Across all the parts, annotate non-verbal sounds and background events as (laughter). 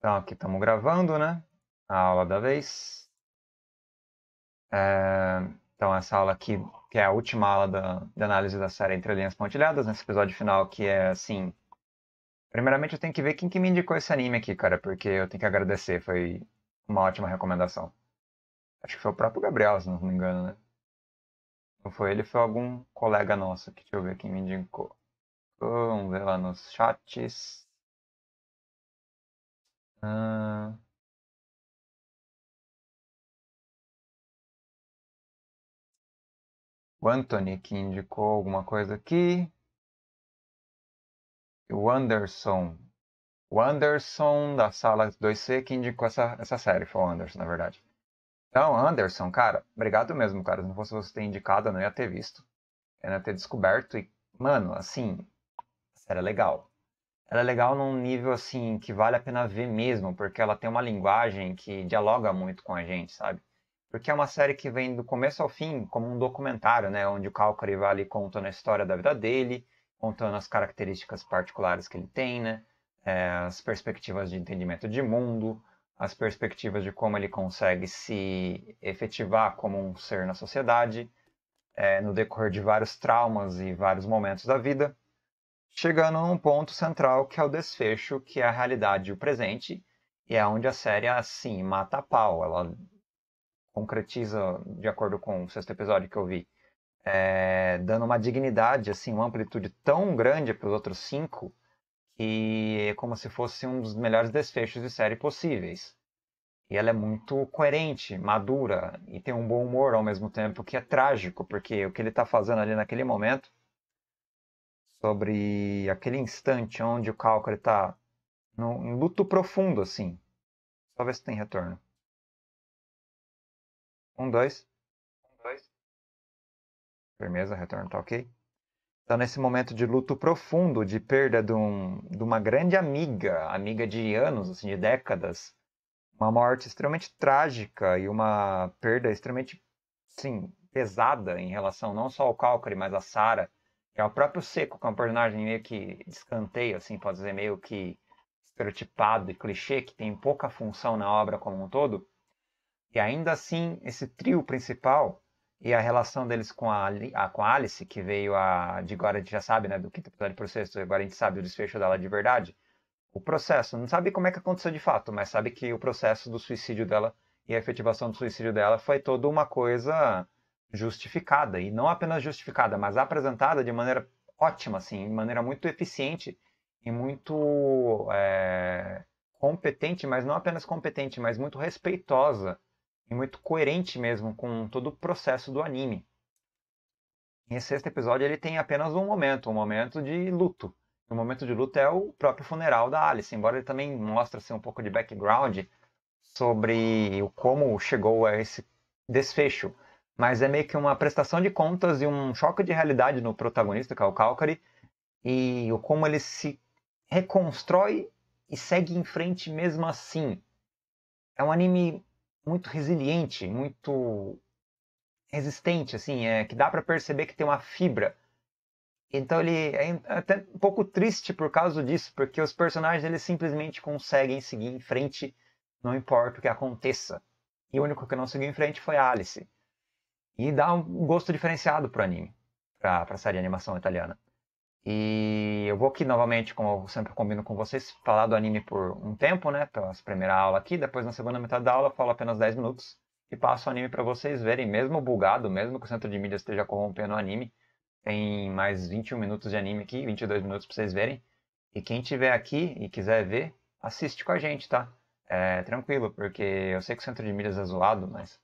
Então, aqui estamos gravando, né? A aula da vez. É... Então, essa aula aqui, que é a última aula da, da análise da série Entre Linhas Pontilhadas, nesse episódio final, que é assim. Primeiramente, eu tenho que ver quem que me indicou esse anime aqui, cara, porque eu tenho que agradecer. Foi uma ótima recomendação. Acho que foi o próprio Gabriel, se não me engano, né? Não foi ele, foi algum colega nosso. que Deixa eu ver quem me indicou. Vamos ver lá nos chats. Ah, o Anthony que indicou alguma coisa aqui. O Anderson. O Anderson da sala 2C que indicou essa, essa série. Foi o Anderson, na verdade. Então, Anderson, cara, obrigado mesmo, cara. Se não fosse você ter indicado, eu não ia ter visto. Eu não ia ter descoberto. E, mano, assim, era é legal ela é legal num nível assim que vale a pena ver mesmo, porque ela tem uma linguagem que dialoga muito com a gente, sabe? Porque é uma série que vem do começo ao fim como um documentário, né? Onde o Calcari vai ali contando a história da vida dele, contando as características particulares que ele tem, né? É, as perspectivas de entendimento de mundo, as perspectivas de como ele consegue se efetivar como um ser na sociedade, é, no decorrer de vários traumas e vários momentos da vida chegando num ponto central que é o desfecho, que é a realidade e o presente, e é onde a série, assim, mata a pau. Ela concretiza, de acordo com o sexto episódio que eu vi, é, dando uma dignidade, assim, uma amplitude tão grande para os outros cinco, que é como se fosse um dos melhores desfechos de série possíveis. E ela é muito coerente, madura e tem um bom humor ao mesmo tempo, que é trágico, porque o que ele está fazendo ali naquele momento sobre aquele instante onde o Calcare está em luto profundo, assim. Só ver se tem retorno. Um, dois. Um, dois. Firmeza, retorno tá ok. Então, nesse momento de luto profundo, de perda de, um, de uma grande amiga, amiga de anos, assim, de décadas, uma morte extremamente trágica e uma perda extremamente, sim, pesada em relação não só ao Calcare, mas à Sara que é o próprio Seco, que é um personagem meio que descanteio, assim, pode dizer, meio que estereotipado e clichê, que tem pouca função na obra como um todo. E ainda assim, esse trio principal e a relação deles com a, a ah, com a Alice, que veio a, de agora a gente já sabe, né, do quinto episódio do sexto, agora a gente sabe o desfecho dela de verdade. O processo, não sabe como é que aconteceu de fato, mas sabe que o processo do suicídio dela e a efetivação do suicídio dela foi toda uma coisa justificada, e não apenas justificada, mas apresentada de maneira ótima, assim, de maneira muito eficiente e muito é, competente, mas não apenas competente, mas muito respeitosa e muito coerente mesmo com todo o processo do anime. Esse sexto episódio ele tem apenas um momento, um momento de luto. O momento de luto é o próprio funeral da Alice, embora ele também mostre assim, um pouco de background sobre como chegou a esse desfecho mas é meio que uma prestação de contas e um choque de realidade no protagonista, que é o Calcari, e o como ele se reconstrói e segue em frente mesmo assim. É um anime muito resiliente, muito resistente, assim, é que dá para perceber que tem uma fibra. Então ele é, é até um pouco triste por causa disso, porque os personagens eles simplesmente conseguem seguir em frente, não importa o que aconteça. E o único que não seguiu em frente foi a Alice e dá um gosto diferenciado pro anime, pra, pra série de animação italiana. E eu vou aqui novamente, como eu sempre combino com vocês, falar do anime por um tempo, né? as primeira aula aqui, depois na segunda metade da aula eu falo apenas 10 minutos e passo o anime para vocês verem, mesmo bugado, mesmo que o centro de mídia esteja corrompendo o anime. Tem mais 21 minutos de anime aqui, 22 minutos para vocês verem. E quem tiver aqui e quiser ver, assiste com a gente, tá? É tranquilo, porque eu sei que o centro de mídias é zoado, mas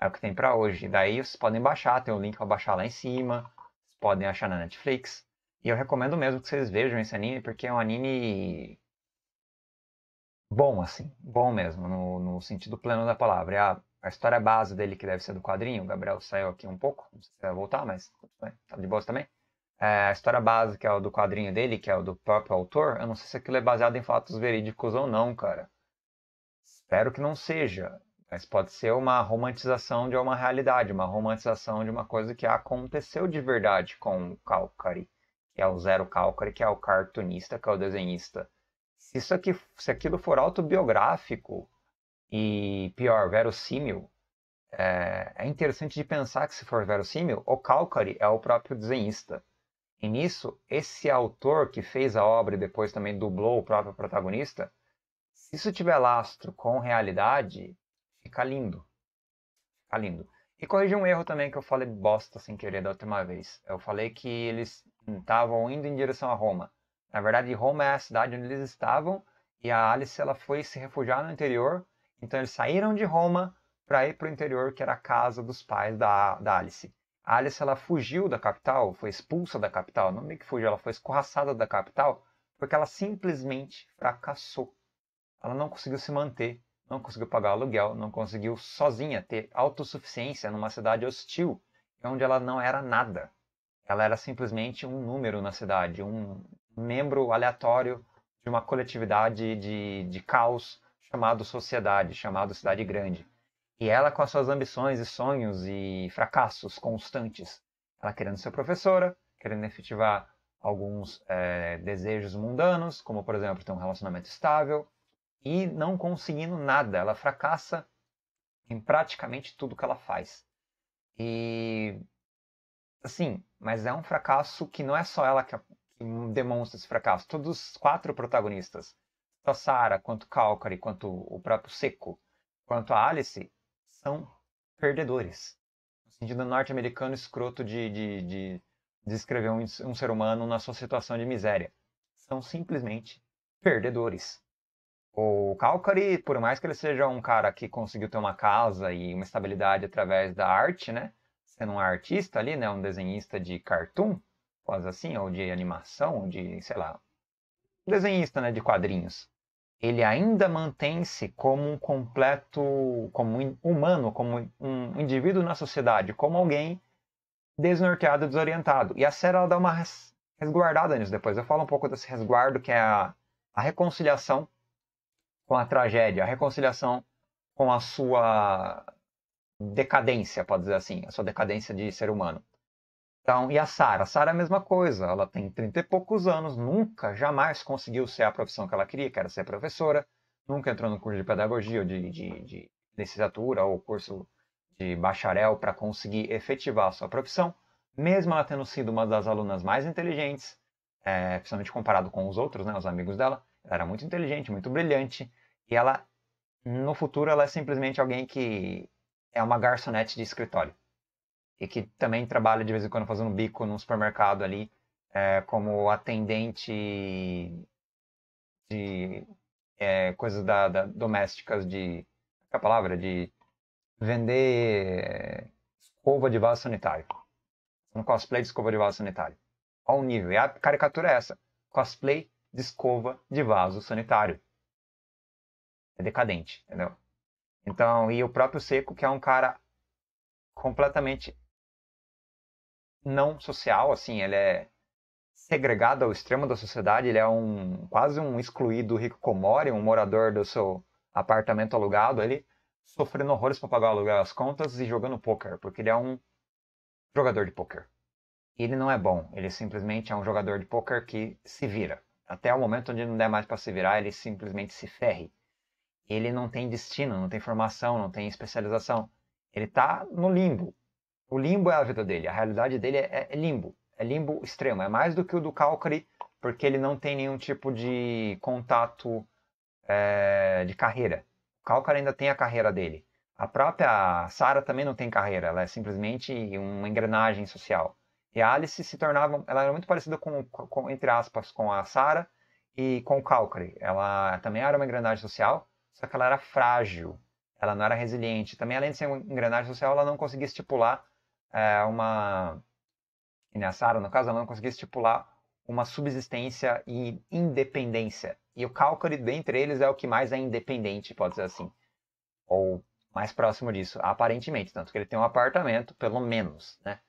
é o que tem para hoje. Daí vocês podem baixar, tem o um link para baixar lá em cima. Vocês podem achar na Netflix. E eu recomendo mesmo que vocês vejam esse anime, porque é um anime bom, assim. Bom mesmo, no, no sentido pleno da palavra. É a, a, história base dele, que deve ser do quadrinho. O Gabriel saiu aqui um pouco, não sei se vai voltar, mas é, tá de boas também. É, a história base que é o do quadrinho dele, que é o do próprio autor. Eu não sei se aquilo é baseado em fatos verídicos ou não, cara. Espero que não seja. Mas pode ser uma romantização de uma realidade, uma romantização de uma coisa que aconteceu de verdade com o Calcari, que é o Zero Calcari, que é o cartunista, que é o desenhista. Se isso aqui, se aquilo for autobiográfico e pior, verossímil, é, é interessante de pensar que se for verossímil, o Calcari é o próprio desenhista. E nisso, esse autor que fez a obra e depois também dublou o próprio protagonista, se isso tiver lastro com realidade, Fica lindo. Fica lindo. E corrigi um erro também que eu falei bosta sem querer da última vez. Eu falei que eles estavam indo em direção a Roma. Na verdade, Roma é a cidade onde eles estavam e a Alice ela foi se refugiar no interior. Então eles saíram de Roma para ir para o interior, que era a casa dos pais da, da Alice. A Alice ela fugiu da capital, foi expulsa da capital, não meio que fugiu, ela foi escorraçada da capital porque ela simplesmente fracassou. Ela não conseguiu se manter não conseguiu pagar o aluguel, não conseguiu sozinha ter autossuficiência numa cidade hostil, é onde ela não era nada. Ela era simplesmente um número na cidade, um membro aleatório de uma coletividade de, de caos chamado sociedade, chamado cidade grande. E ela com as suas ambições e sonhos e fracassos constantes, ela querendo ser professora, querendo efetivar alguns é, desejos mundanos, como por exemplo ter um relacionamento estável, e não conseguindo nada. Ela fracassa em praticamente tudo que ela faz. E assim, mas é um fracasso que não é só ela que demonstra esse fracasso. Todos os quatro protagonistas, tanto a Sarah, quanto Calcari, quanto o próprio Seco, quanto a Alice, são perdedores. No sentido norte-americano escroto de, de, de descrever um, um ser humano na sua situação de miséria. São simplesmente perdedores. O Calcari, por mais que ele seja um cara que conseguiu ter uma casa e uma estabilidade através da arte, né? Sendo um artista ali, né? Um desenhista de cartoon, quase assim, ou de animação, ou de, sei lá, desenhista, né? De quadrinhos. Ele ainda mantém-se como um completo, como um humano, como um indivíduo na sociedade, como alguém desnorteado, desorientado. E a série, ela dá uma resguardada nisso. Depois eu falo um pouco desse resguardo, que é a, a reconciliação com a tragédia, a reconciliação com a sua decadência, pode dizer assim, a sua decadência de ser humano. Então, e a Sara? A Sara é a mesma coisa, ela tem 30 e poucos anos, nunca, jamais conseguiu ser a profissão que ela queria, que era ser professora, nunca entrou no curso de pedagogia ou de, de, de licenciatura ou curso de bacharel para conseguir efetivar a sua profissão, mesmo ela tendo sido uma das alunas mais inteligentes, é, principalmente comparado com os outros, né, os amigos dela, ela era é muito inteligente, muito brilhante. E ela, no futuro, ela é simplesmente alguém que é uma garçonete de escritório. E que também trabalha de vez em quando fazendo bico num supermercado ali, é, como atendente de é, coisas da, da, domésticas de. É, é a palavra? De vender escova de vaso sanitário. Um cosplay de escova de vaso sanitário. Olha o nível. E a caricatura é essa: cosplay de escova de vaso sanitário. É decadente, entendeu? Então, e o próprio Seco, que é um cara completamente não social, assim, ele é segregado ao extremo da sociedade, ele é um quase um excluído rico comore, um morador do seu apartamento alugado, ele sofrendo horrores para pagar o aluguel as contas e jogando poker, porque ele é um jogador de poker. Ele não é bom, ele simplesmente é um jogador de poker que se vira até o momento onde não der mais para se virar, ele simplesmente se ferre. Ele não tem destino, não tem formação, não tem especialização. Ele está no limbo. O limbo é a vida dele, a realidade dele é, é limbo. É limbo extremo, é mais do que o do Calcari, porque ele não tem nenhum tipo de contato é, de carreira. O Calcari ainda tem a carreira dele. A própria Sara também não tem carreira, ela é simplesmente uma engrenagem social. E a Alice se tornava, ela era muito parecida com, com entre aspas, com a Sarah e com o Calcare. Ela também era uma engrenagem social, só que ela era frágil, ela não era resiliente. Também, além de ser uma engrenagem social, ela não conseguia estipular é, uma. E é a Sarah, no caso, ela não conseguia estipular uma subsistência e independência. E o Calcare, dentre eles, é o que mais é independente, pode dizer assim. Ou mais próximo disso, aparentemente. Tanto que ele tem um apartamento, pelo menos, né?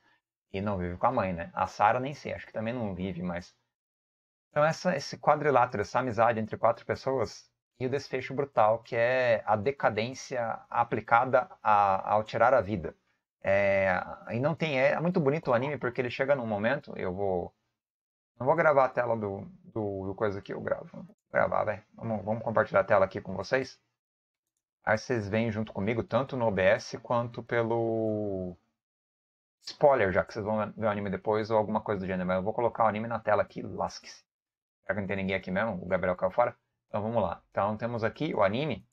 e não vive com a mãe, né? A Sara nem sei, acho que também não vive, mas. Então, essa, esse quadrilátero, essa amizade entre quatro pessoas e o desfecho brutal, que é a decadência aplicada a, ao tirar a vida. É, e não tem. É, é, muito bonito o anime porque ele chega num momento, eu vou. Não vou gravar a tela do, do, do coisa aqui, eu gravo. Vou gravar, velho. Vamos, vamos compartilhar a tela aqui com vocês. Aí vocês vêm junto comigo, tanto no OBS quanto pelo spoiler já, que vocês vão ver o anime depois ou alguma coisa do gênero. Mas eu vou colocar o anime na tela aqui, lasque-se. Será que não tem ninguém aqui mesmo, o Gabriel caiu fora. Então vamos lá. Então temos aqui o anime,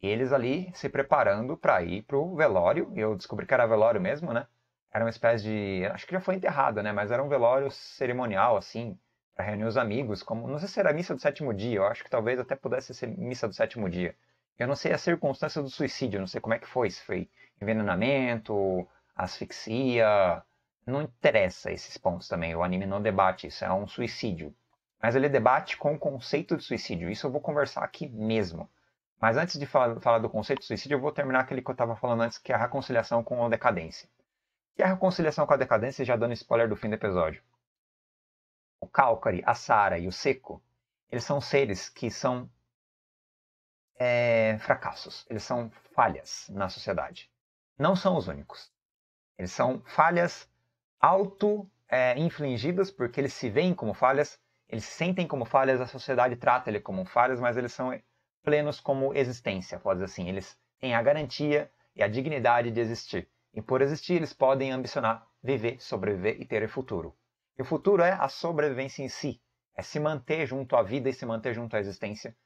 eles ali se preparando para ir pro velório. Eu descobri que era velório mesmo, né? Era uma espécie de. Acho que já foi enterrado, né? Mas era um velório cerimonial, assim, para reunir os amigos. Como Não sei se era missa do sétimo dia, eu acho que talvez até pudesse ser missa do sétimo dia. Eu não sei a circunstância do suicídio, não sei como é que foi, se foi envenenamento, asfixia. Não interessa esses pontos também. O anime não debate isso, é um suicídio. Mas ele debate com o conceito de suicídio. Isso eu vou conversar aqui mesmo. Mas antes de falar, falar do conceito de suicídio, eu vou terminar aquele que eu estava falando antes, que é a reconciliação com a decadência. E a reconciliação com a decadência, já dando spoiler do fim do episódio. O Calcari, a Sara e o Seco, eles são seres que são é, fracassos, eles são falhas na sociedade. Não são os únicos. Eles são falhas auto-infligidas, é, porque eles se veem como falhas, eles se sentem como falhas, a sociedade trata eles como falhas, mas eles são plenos como existência, pode dizer assim. Eles têm a garantia e a dignidade de existir. E por existir, eles podem ambicionar viver, sobreviver e ter futuro. E o futuro é a sobrevivência em si, é se manter junto à vida e se manter junto à existência,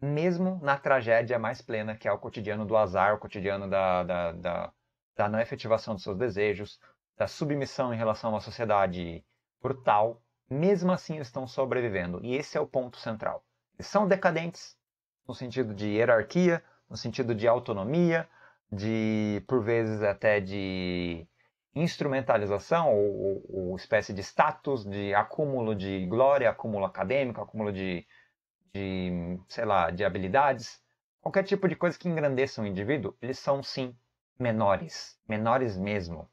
mesmo na tragédia mais plena, que é o cotidiano do azar, o cotidiano da, da, da da não efetivação dos seus desejos, da submissão em relação a uma sociedade brutal, mesmo assim estão sobrevivendo. E esse é o ponto central. Eles são decadentes no sentido de hierarquia, no sentido de autonomia, de por vezes até de instrumentalização ou, ou, ou espécie de status, de acúmulo de glória, acúmulo acadêmico, acúmulo de, de, sei lá, de habilidades, qualquer tipo de coisa que engrandeça um indivíduo, eles são sim menores, menores mesmo.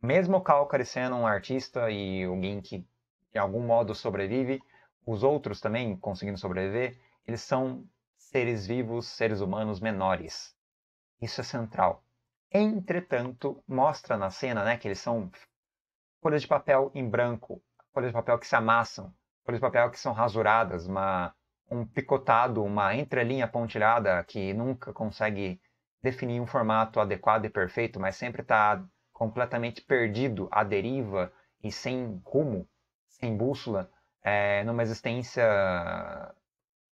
Mesmo Calcari sendo um artista e alguém que de algum modo sobrevive, os outros também conseguindo sobreviver, eles são seres vivos, seres humanos menores. Isso é central. Entretanto, mostra na cena né, que eles são folhas de papel em branco, folhas de papel que se amassam, folhas de papel que são rasuradas, uma, um picotado, uma entrelinha pontilhada que nunca consegue definir um formato adequado e perfeito, mas sempre está uhum. completamente perdido à deriva e sem rumo, sem bússola, é, numa existência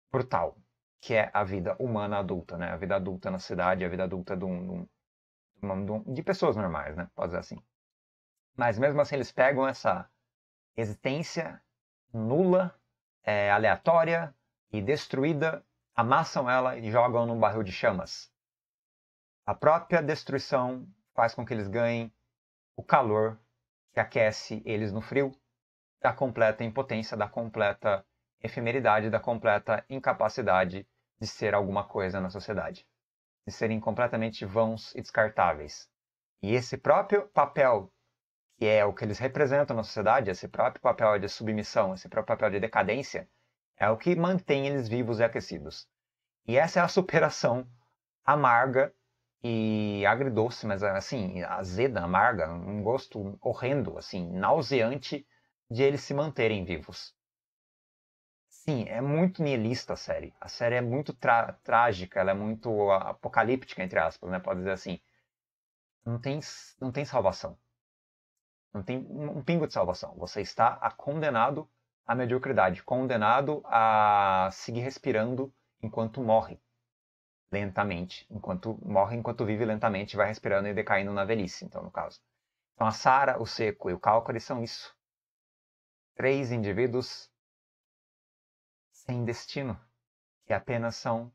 brutal, que é a vida humana adulta, né? A vida adulta na cidade, a vida adulta de, um, de, um, de pessoas normais, né? Pode dizer assim. Mas mesmo assim eles pegam essa existência nula, é, aleatória e destruída, amassam ela e jogam num barril de chamas a própria destruição faz com que eles ganhem o calor que aquece eles no frio, da completa impotência, da completa efemeridade, da completa incapacidade de ser alguma coisa na sociedade, de serem completamente vãos e descartáveis. E esse próprio papel, que é o que eles representam na sociedade, esse próprio papel de submissão, esse próprio papel de decadência, é o que mantém eles vivos e aquecidos. E essa é a superação amarga e agridoce, mas assim, azeda, amarga, um gosto horrendo, assim, nauseante de eles se manterem vivos. Sim, é muito nihilista a série. A série é muito trágica, ela é muito apocalíptica, entre aspas, né? Pode dizer assim. Não tem, não tem salvação. Não tem um pingo de salvação. Você está condenado à mediocridade, condenado a seguir respirando enquanto morre lentamente, enquanto morre enquanto vive lentamente, vai respirando e decaindo na velhice, então no caso. Então a Sara, o Seco e o eles são isso. Três indivíduos sem destino, que apenas são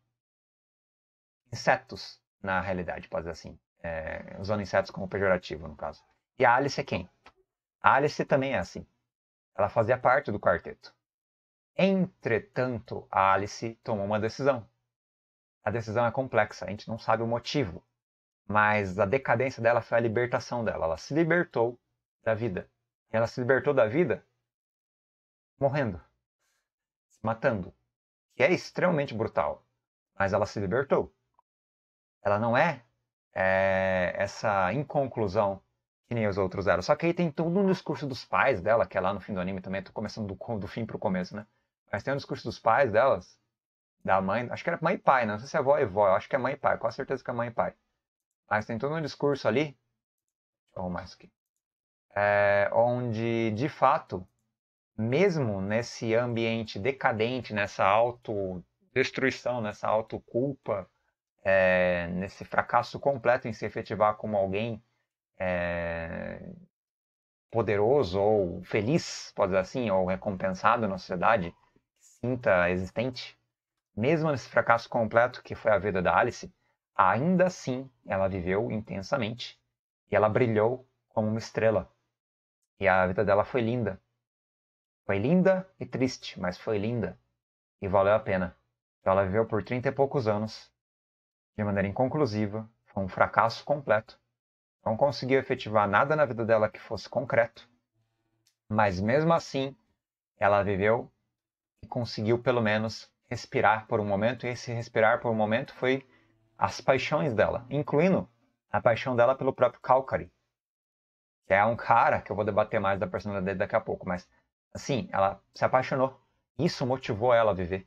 insetos na realidade, pode dizer assim. É, usando insetos como pejorativo, no caso. E a Alice é quem? A Alice também é assim. Ela fazia parte do quarteto. Entretanto, a Alice tomou uma decisão a decisão é complexa, a gente não sabe o motivo, mas a decadência dela foi a libertação dela. Ela se libertou da vida. E ela se libertou da vida morrendo, se matando, que é extremamente brutal, mas ela se libertou. Ela não é, é essa inconclusão que nem os outros eram. Só que aí tem todo um discurso dos pais dela, que é lá no fim do anime também, tô começando do, do fim pro começo, né? Mas tem um discurso dos pais delas, da mãe, acho que era mãe e pai, né? não sei se é avó e avó, eu acho que é mãe e pai, com a certeza que é mãe e pai. Mas tem todo um discurso ali, ou mais que, é, onde de fato, mesmo nesse ambiente decadente, nessa autodestruição, nessa autoculpa, é, nesse fracasso completo em se efetivar como alguém é, poderoso ou feliz, pode dizer assim, ou recompensado na sociedade, sinta existente, mesmo nesse fracasso completo que foi a vida da Alice, ainda assim ela viveu intensamente e ela brilhou como uma estrela. E a vida dela foi linda. Foi linda e triste, mas foi linda e valeu a pena. Então ela viveu por trinta e poucos anos de maneira inconclusiva, foi um fracasso completo. Não conseguiu efetivar nada na vida dela que fosse concreto. Mas mesmo assim, ela viveu e conseguiu pelo menos respirar por um momento, e esse respirar por um momento foi as paixões dela, incluindo a paixão dela pelo próprio Calcari, que é um cara que eu vou debater mais da personalidade dele daqui a pouco, mas assim, ela se apaixonou. Isso motivou ela a viver.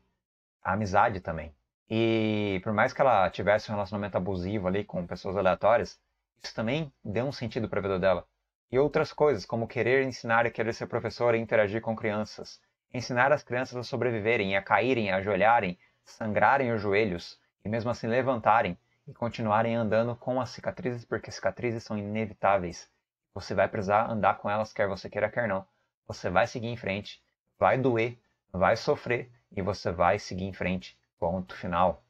A amizade também. E por mais que ela tivesse um relacionamento abusivo ali com pessoas aleatórias, isso também deu um sentido para a vida dela. E outras coisas, como querer ensinar e querer ser professora e interagir com crianças ensinar as crianças a sobreviverem, a caírem, a ajoelharem, sangrarem os joelhos e mesmo assim levantarem e continuarem andando com as cicatrizes, porque cicatrizes são inevitáveis. Você vai precisar andar com elas, quer você queira, quer não. Você vai seguir em frente, vai doer, vai sofrer e você vai seguir em frente. Ponto final.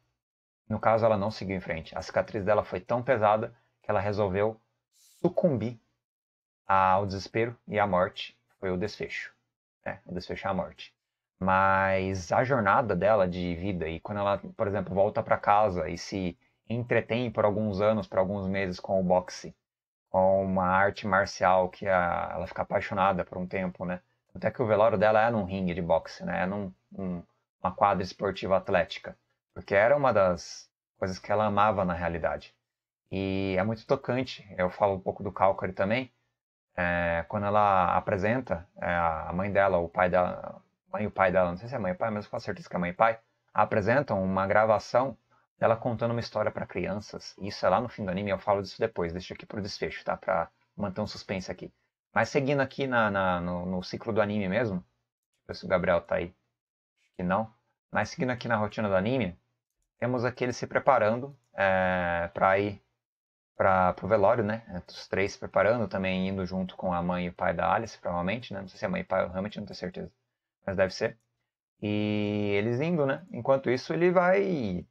No caso, ela não seguiu em frente. A cicatriz dela foi tão pesada que ela resolveu sucumbir ao desespero e à morte. Foi o desfecho né, o desfechar a morte. Mas a jornada dela de vida e quando ela, por exemplo, volta para casa e se entretém por alguns anos, por alguns meses com o boxe, com uma arte marcial que a, ela fica apaixonada por um tempo, né? Até que o velório dela é num ringue de boxe, né? É num, um, uma quadra esportiva atlética, porque era uma das coisas que ela amava na realidade. E é muito tocante. Eu falo um pouco do Calcare também, é, quando ela apresenta é, a mãe dela, o pai dela, mãe e o pai dela, não sei se é mãe e pai, mas com certeza que é mãe e pai, apresentam uma gravação dela contando uma história para crianças. Isso é lá no fim do anime, eu falo disso depois, deixa aqui pro desfecho, tá? Pra manter um suspense aqui. Mas seguindo aqui na, na no, no, ciclo do anime mesmo, deixa eu ver se o Gabriel tá aí. Acho que não. Mas seguindo aqui na rotina do anime, temos aqui ele se preparando é, para ir para o velório, né? É, os três se preparando, também indo junto com a mãe e o pai da Alice, provavelmente, né? Não sei se é a mãe e o pai, eu realmente não tenho certeza, mas deve ser. E eles indo, né? Enquanto isso, ele vai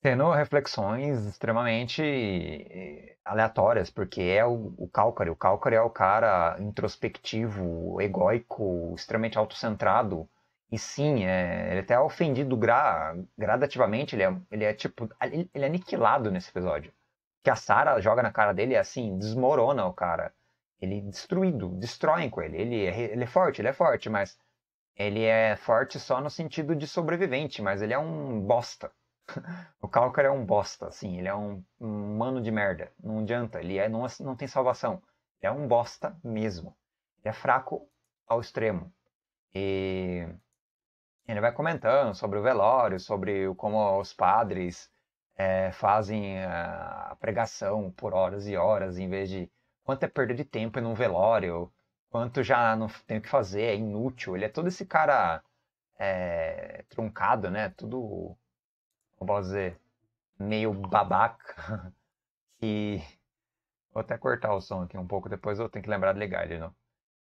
tendo reflexões extremamente eh, aleatórias, porque é o, o Calcari. O Calcari é o cara introspectivo, egóico, extremamente autocentrado. E sim, é, ele é até é ofendido gra, gradativamente, ele é, ele é tipo. Ele é aniquilado nesse episódio que a Sara joga na cara dele, é assim, desmorona o cara. Ele é destruído, destroem com ele. Ele é, ele é forte, ele é forte, mas ele é forte só no sentido de sobrevivente, mas ele é um bosta. (laughs) o Calcar é um bosta, assim, ele é um, um mano de merda. Não adianta, ele é, não, não tem salvação. Ele é um bosta mesmo. Ele é fraco ao extremo. E ele vai comentando sobre o velório, sobre como os padres é, fazem é, a pregação por horas e horas, em vez de quanto é perda de tempo em um velório, quanto já não tem o que fazer, é inútil. Ele é todo esse cara é, truncado, né? Tudo, como posso dizer, meio babaca. (laughs) E vou até cortar o som aqui um pouco, depois eu tenho que lembrar de ligar ele, não.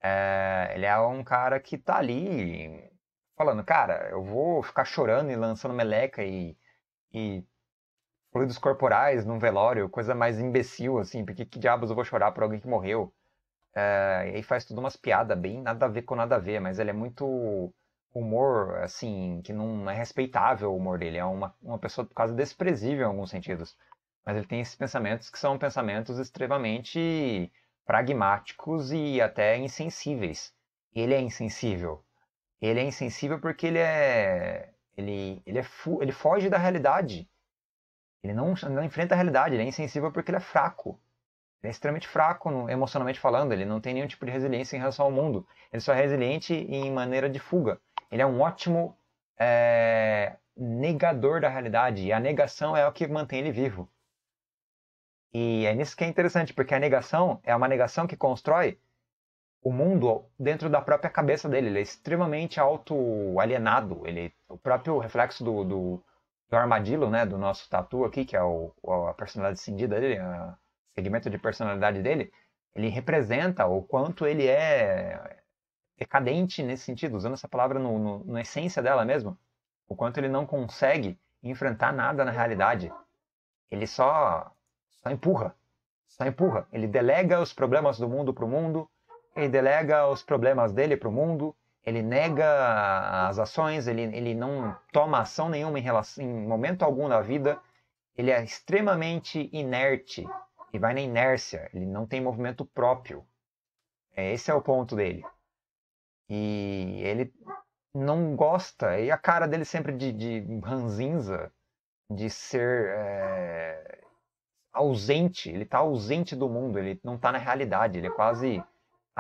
É, ele é um cara que tá ali falando, cara, eu vou ficar chorando e lançando meleca e, e fluidos corporais num velório, coisa mais imbecil, assim, porque que diabos eu vou chorar por alguém que morreu? É, e aí faz tudo umas piadas bem nada a ver com nada a ver, mas ele é muito humor, assim, que não é respeitável o humor dele. É uma, uma pessoa quase desprezível em alguns sentidos. Mas ele tem esses pensamentos que são pensamentos extremamente pragmáticos e até insensíveis. Ele é insensível. Ele é insensível porque ele é. Ele, ele, é fu ele foge da realidade. Ele não, não enfrenta a realidade, ele é insensível porque ele é fraco. Ele é extremamente fraco emocionalmente falando, ele não tem nenhum tipo de resiliência em relação ao mundo. Ele só é resiliente em maneira de fuga. Ele é um ótimo é, negador da realidade, e a negação é o que mantém ele vivo. E é nisso que é interessante, porque a negação é uma negação que constrói o mundo dentro da própria cabeça dele. Ele é extremamente auto-alienado. Ele, o próprio reflexo do, do, do armadilho, né, do nosso tatu aqui, que é o, a personalidade cindida dele, o segmento de personalidade dele, ele representa o quanto ele é decadente nesse sentido, usando essa palavra no, no, na essência dela mesmo, o quanto ele não consegue enfrentar nada na realidade. Ele só, só empurra, só empurra. Ele delega os problemas do mundo para o mundo, ele delega os problemas dele para o mundo, ele nega as ações, ele, ele não toma ação nenhuma em, relação, em momento algum da vida, ele é extremamente inerte e vai na inércia, ele não tem movimento próprio. É, esse é o ponto dele. E ele não gosta, e a cara dele sempre de, de ranzinza, de ser é, ausente, ele está ausente do mundo, ele não está na realidade, ele é quase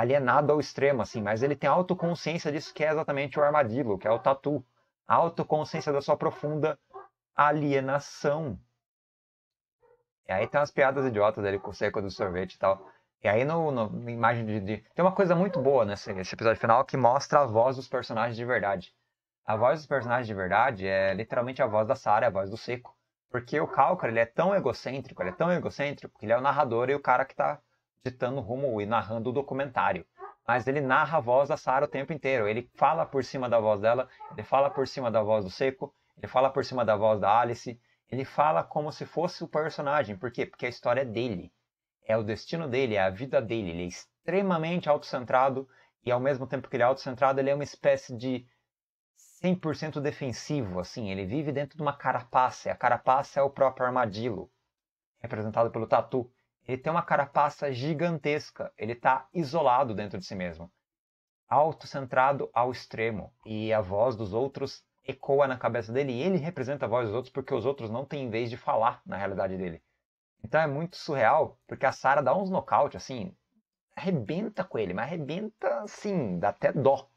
alienado ao extremo, assim, mas ele tem autoconsciência disso que é exatamente o armadilho, que é o tatu. autoconsciência da sua profunda alienação. E aí tem umas piadas idiotas dele com o seco do sorvete e tal. E aí no, no na imagem de, de, Tem uma coisa muito boa nesse, episódio final que mostra a voz dos personagens de verdade. A voz dos personagens de verdade é literalmente a voz da Sarah, a voz do Seco. Porque o Calcar, ele é tão egocêntrico, ele é tão egocêntrico, que ele é o narrador e o cara que tá ditando rumo e narrando o documentário. Mas ele narra a voz da Sara o tempo inteiro. Ele fala por cima da voz dela, ele fala por cima da voz do Seco, ele fala por cima da voz da Alice. Ele fala como se fosse o personagem. Por quê? Porque a história é dele. É o destino dele, é a vida dele. Ele é extremamente autocentrado e ao mesmo tempo que ele é autocentrado, ele é uma espécie de 100% defensivo, assim, ele vive dentro de uma carapaça, e a carapaça é o próprio armadilho, representado pelo tatu ele tem uma carapaça gigantesca, ele está isolado dentro de si mesmo, autocentrado ao extremo, e a voz dos outros ecoa na cabeça dele, e ele representa a voz dos outros porque os outros não têm vez de falar na realidade dele. Então é muito surreal, porque a Sarah dá uns nocaute, assim, arrebenta com ele, mas arrebenta, assim, dá até dó.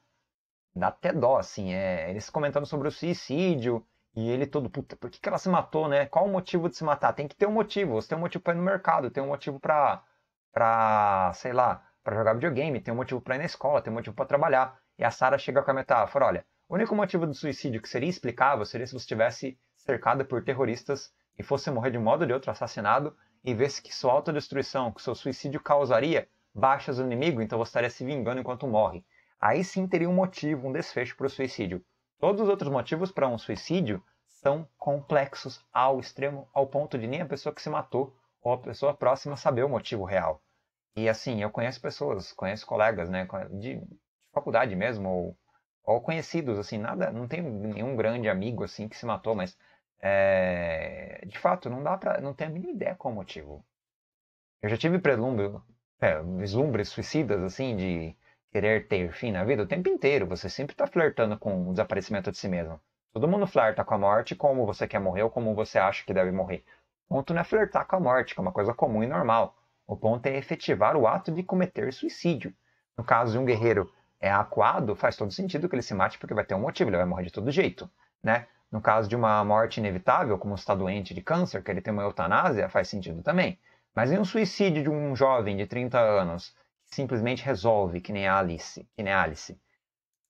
Dá até dó, assim, é... eles comentando sobre o suicídio, e ele todo, puta, por que, que ela se matou, né? Qual o motivo de se matar? Tem que ter um motivo. Você tem um motivo para ir no mercado, tem um motivo para, pra sei lá, para jogar videogame, tem um motivo para ir na escola, tem um motivo para trabalhar. E a Sara chega com a metáfora: olha, o único motivo do suicídio que seria explicável seria se você estivesse cercada por terroristas e fosse morrer de um modo ou de outro assassinado e vesse que sua autodestruição, que seu suicídio causaria baixas no inimigo, então você estaria se vingando enquanto morre. Aí sim teria um motivo, um desfecho para o suicídio. Todos os outros motivos para um suicídio são complexos ao extremo, ao ponto de nem a pessoa que se matou ou a pessoa próxima saber o motivo real. E assim, eu conheço pessoas, conheço colegas, né, de, de faculdade mesmo, ou, ou, conhecidos, assim, nada, não tem nenhum grande amigo, assim, que se matou, mas, é, de fato, não dá pra, não tem a mínima ideia qual o motivo. Eu já tive prelúmbio, é, vislumbres suicidas, assim, de querer ter fim na vida o tempo inteiro. Você sempre está flertando com o desaparecimento de si mesmo. Todo mundo flerta com a morte como você quer morrer ou como você acha que deve morrer. O ponto não é flertar com a morte, que é uma coisa comum e normal. O ponto é efetivar o ato de cometer suicídio. No caso de um guerreiro é acuado, faz todo sentido que ele se mate porque vai ter um motivo, ele vai morrer de todo jeito, né? No caso de uma morte inevitável, como está doente de câncer, que ele tem uma eutanásia, faz sentido também. Mas em um suicídio de um jovem de 30 anos, simplesmente resolve, que nem a Alice, que nem Alice.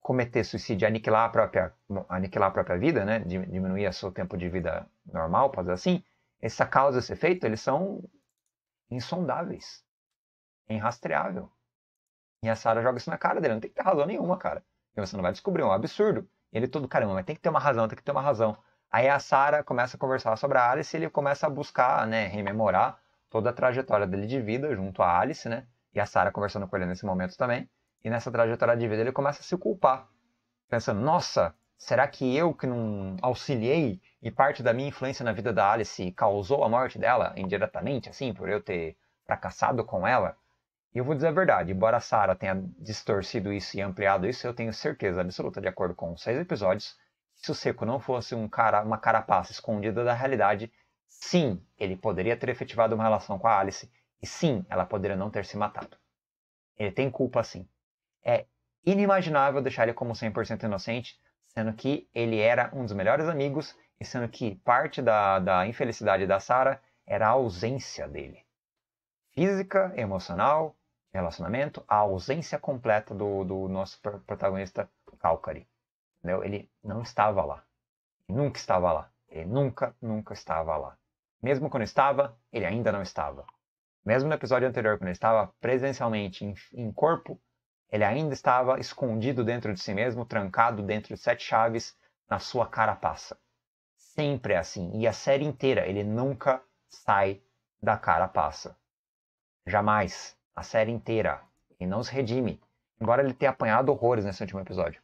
Cometer suicídio, aniquilar a própria, aniquilar a própria vida, né? diminuir o seu tempo de vida normal, pode dizer assim, essa causa, esse efeito, eles são insondáveis, inrastreável. E a Sarah joga isso na cara dele, não tem que ter razão nenhuma, cara. E você não vai descobrir, é um absurdo. Ele todo, caramba, mas tem que ter uma razão, tem que ter uma razão. Aí a Sarah começa a conversar sobre a Alice e ele começa a buscar, né, rememorar toda a trajetória dele de vida junto à Alice, né? E a Sara conversando com ele nesse momento também. E nessa trajetória de vida ele começa a se culpar. Pensando, nossa, será que eu que não auxiliei e parte da minha influência na vida da Alice causou a morte dela indiretamente, assim, por eu ter fracassado com ela? E eu vou dizer a verdade, embora a Sarah tenha distorcido isso e ampliado isso, eu tenho certeza absoluta, de acordo com seis episódios, se o Seco não fosse um cara, uma carapaça escondida da realidade, sim, ele poderia ter efetivado uma relação com a Alice e sim, ela poderia não ter se matado. Ele tem culpa sim. É inimaginável deixar ele como 100% inocente, sendo que ele era um dos melhores amigos e sendo que parte da, da infelicidade da Sarah era a ausência dele. Física, emocional, relacionamento, a ausência completa do, do nosso protagonista Calcari. Entendeu? Ele não estava lá. nunca estava lá. Ele nunca, nunca estava lá. Mesmo quando estava, ele ainda não estava. Mesmo no episódio anterior, quando ele estava presencialmente em, em corpo, ele ainda estava escondido dentro de si mesmo, trancado dentro de sete chaves, na sua carapaça. Sempre é assim. E a série inteira, ele nunca sai da carapaça. Jamais. A série inteira. E não se redime. Embora ele tenha apanhado horrores nesse último episódio.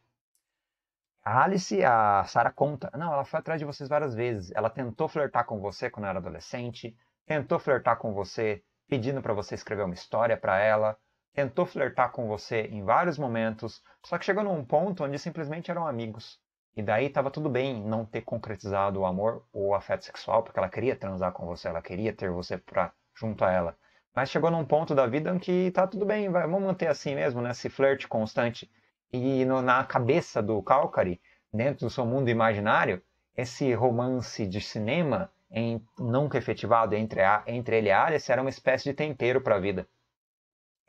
A Alice, a Sarah conta. Não, ela foi atrás de vocês várias vezes. Ela tentou flertar com você quando era adolescente. Tentou flertar com você pedindo para você escrever uma história para ela, tentou flertar com você em vários momentos, só que chegou num ponto onde simplesmente eram amigos. E daí estava tudo bem não ter concretizado o amor ou o afeto sexual, porque ela queria transar com você, ela queria ter você pra, junto a ela. Mas chegou num ponto da vida em que tá tudo bem, vai, vamos manter assim mesmo, né? Esse flerte constante. E no, na cabeça do Calcari, dentro do seu mundo imaginário, esse romance de cinema em, nunca efetivado entre, a, entre ele e a Alice era uma espécie de tempero para a vida.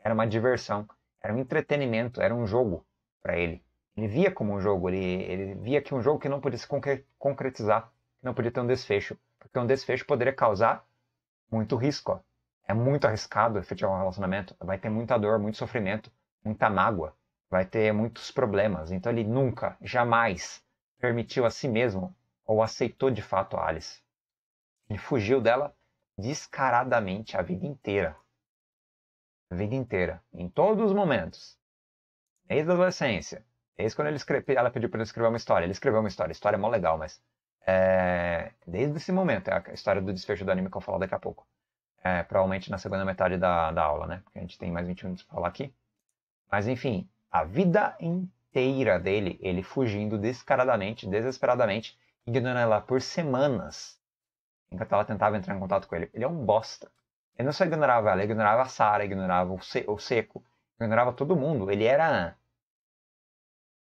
Era uma diversão, era um entretenimento, era um jogo para ele. Ele via como um jogo, ele, ele via que um jogo que não podia se concre concretizar, que não podia ter um desfecho, porque um desfecho poderia causar muito risco. Ó. É muito arriscado efetivar um relacionamento, vai ter muita dor, muito sofrimento, muita mágoa, vai ter muitos problemas. Então ele nunca, jamais permitiu a si mesmo ou aceitou de fato a Alice. Ele fugiu dela descaradamente a vida inteira. A vida inteira. Em todos os momentos. Desde a adolescência. Desde quando ele escreve, ela pediu para ele escrever uma história. Ele escreveu uma história. A história é mó legal, mas. É, desde esse momento. É a história do desfecho do anime que eu vou falar daqui a pouco. É, provavelmente na segunda metade da, da aula, né? Porque a gente tem mais 20 minutos para falar aqui. Mas enfim, a vida inteira dele, ele fugindo descaradamente, desesperadamente, ignorando ela por semanas enquanto ela tentava entrar em contato com ele. Ele é um bosta. Ele não só ignorava ela, ele ignorava a Sara, ignorava o, se o Seco, ignorava todo mundo. Ele era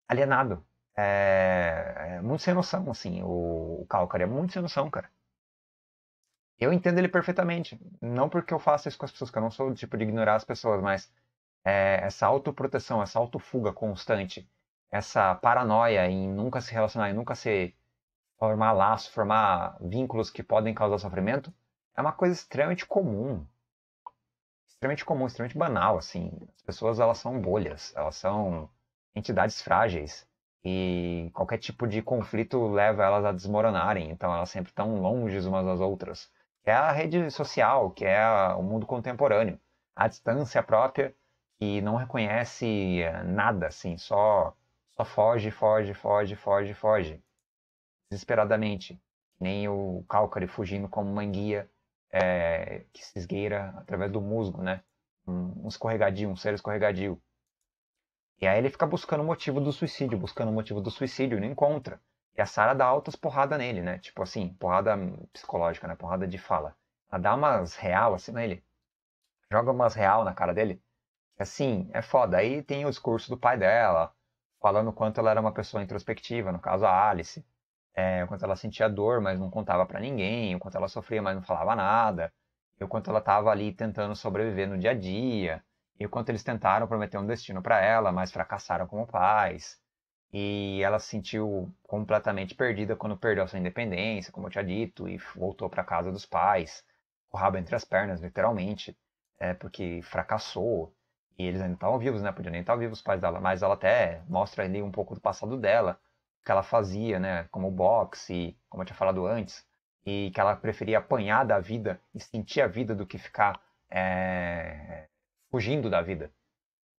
alienado. É, é muito sem noção, assim, o, o Calcar. É muito sem noção, cara. Eu entendo ele perfeitamente. Não porque eu faço isso com as pessoas, que eu não sou do tipo de ignorar as pessoas, mas é, essa autoproteção, essa autofuga constante, essa paranoia em nunca se relacionar, em nunca ser formar laços, formar vínculos que podem causar sofrimento, é uma coisa extremamente comum. Extremamente comum, extremamente banal, assim. As pessoas, elas são bolhas, elas são entidades frágeis. E qualquer tipo de conflito leva elas a desmoronarem. Então, elas sempre estão longe umas das outras. é a rede social, que é o mundo contemporâneo. A distância própria que não reconhece eh, nada, assim, só, só foge, foge, foge, foge, foge desesperadamente, nem o Cálcari fugindo como uma enguia é, que se esgueira através do musgo, né? Um, escorregadio, um ser escorregadio. E aí ele fica buscando o motivo do suicídio, buscando o motivo do suicídio, não encontra. E a Sara dá altas porrada nele, né? Tipo assim, porrada psicológica, né? Porrada de fala. Ela dá umas real assim nele. Joga umas real na cara dele. Assim, é foda. Aí tem o discurso do pai dela, falando quanto ela era uma pessoa introspectiva, no caso a Alice é, o quanto ela sentia dor, mas não contava para ninguém, o quanto ela sofria, mas não falava nada, e o quanto ela estava ali tentando sobreviver no dia a dia, e o quanto eles tentaram prometer um destino para ela, mas fracassaram como pais, e ela se sentiu completamente perdida quando perdeu sua independência, como eu tinha dito, e voltou para casa dos pais, o rabo entre as pernas, literalmente, é, porque fracassou. E eles ainda estavam vivos, né? Podiam nem estar vivos os pais dela, mas ela até mostra ali um pouco do passado dela que ela fazia, né, como boxe, como eu tinha falado antes, e que ela preferia apanhar da vida e sentir a vida do que ficar é, fugindo da vida.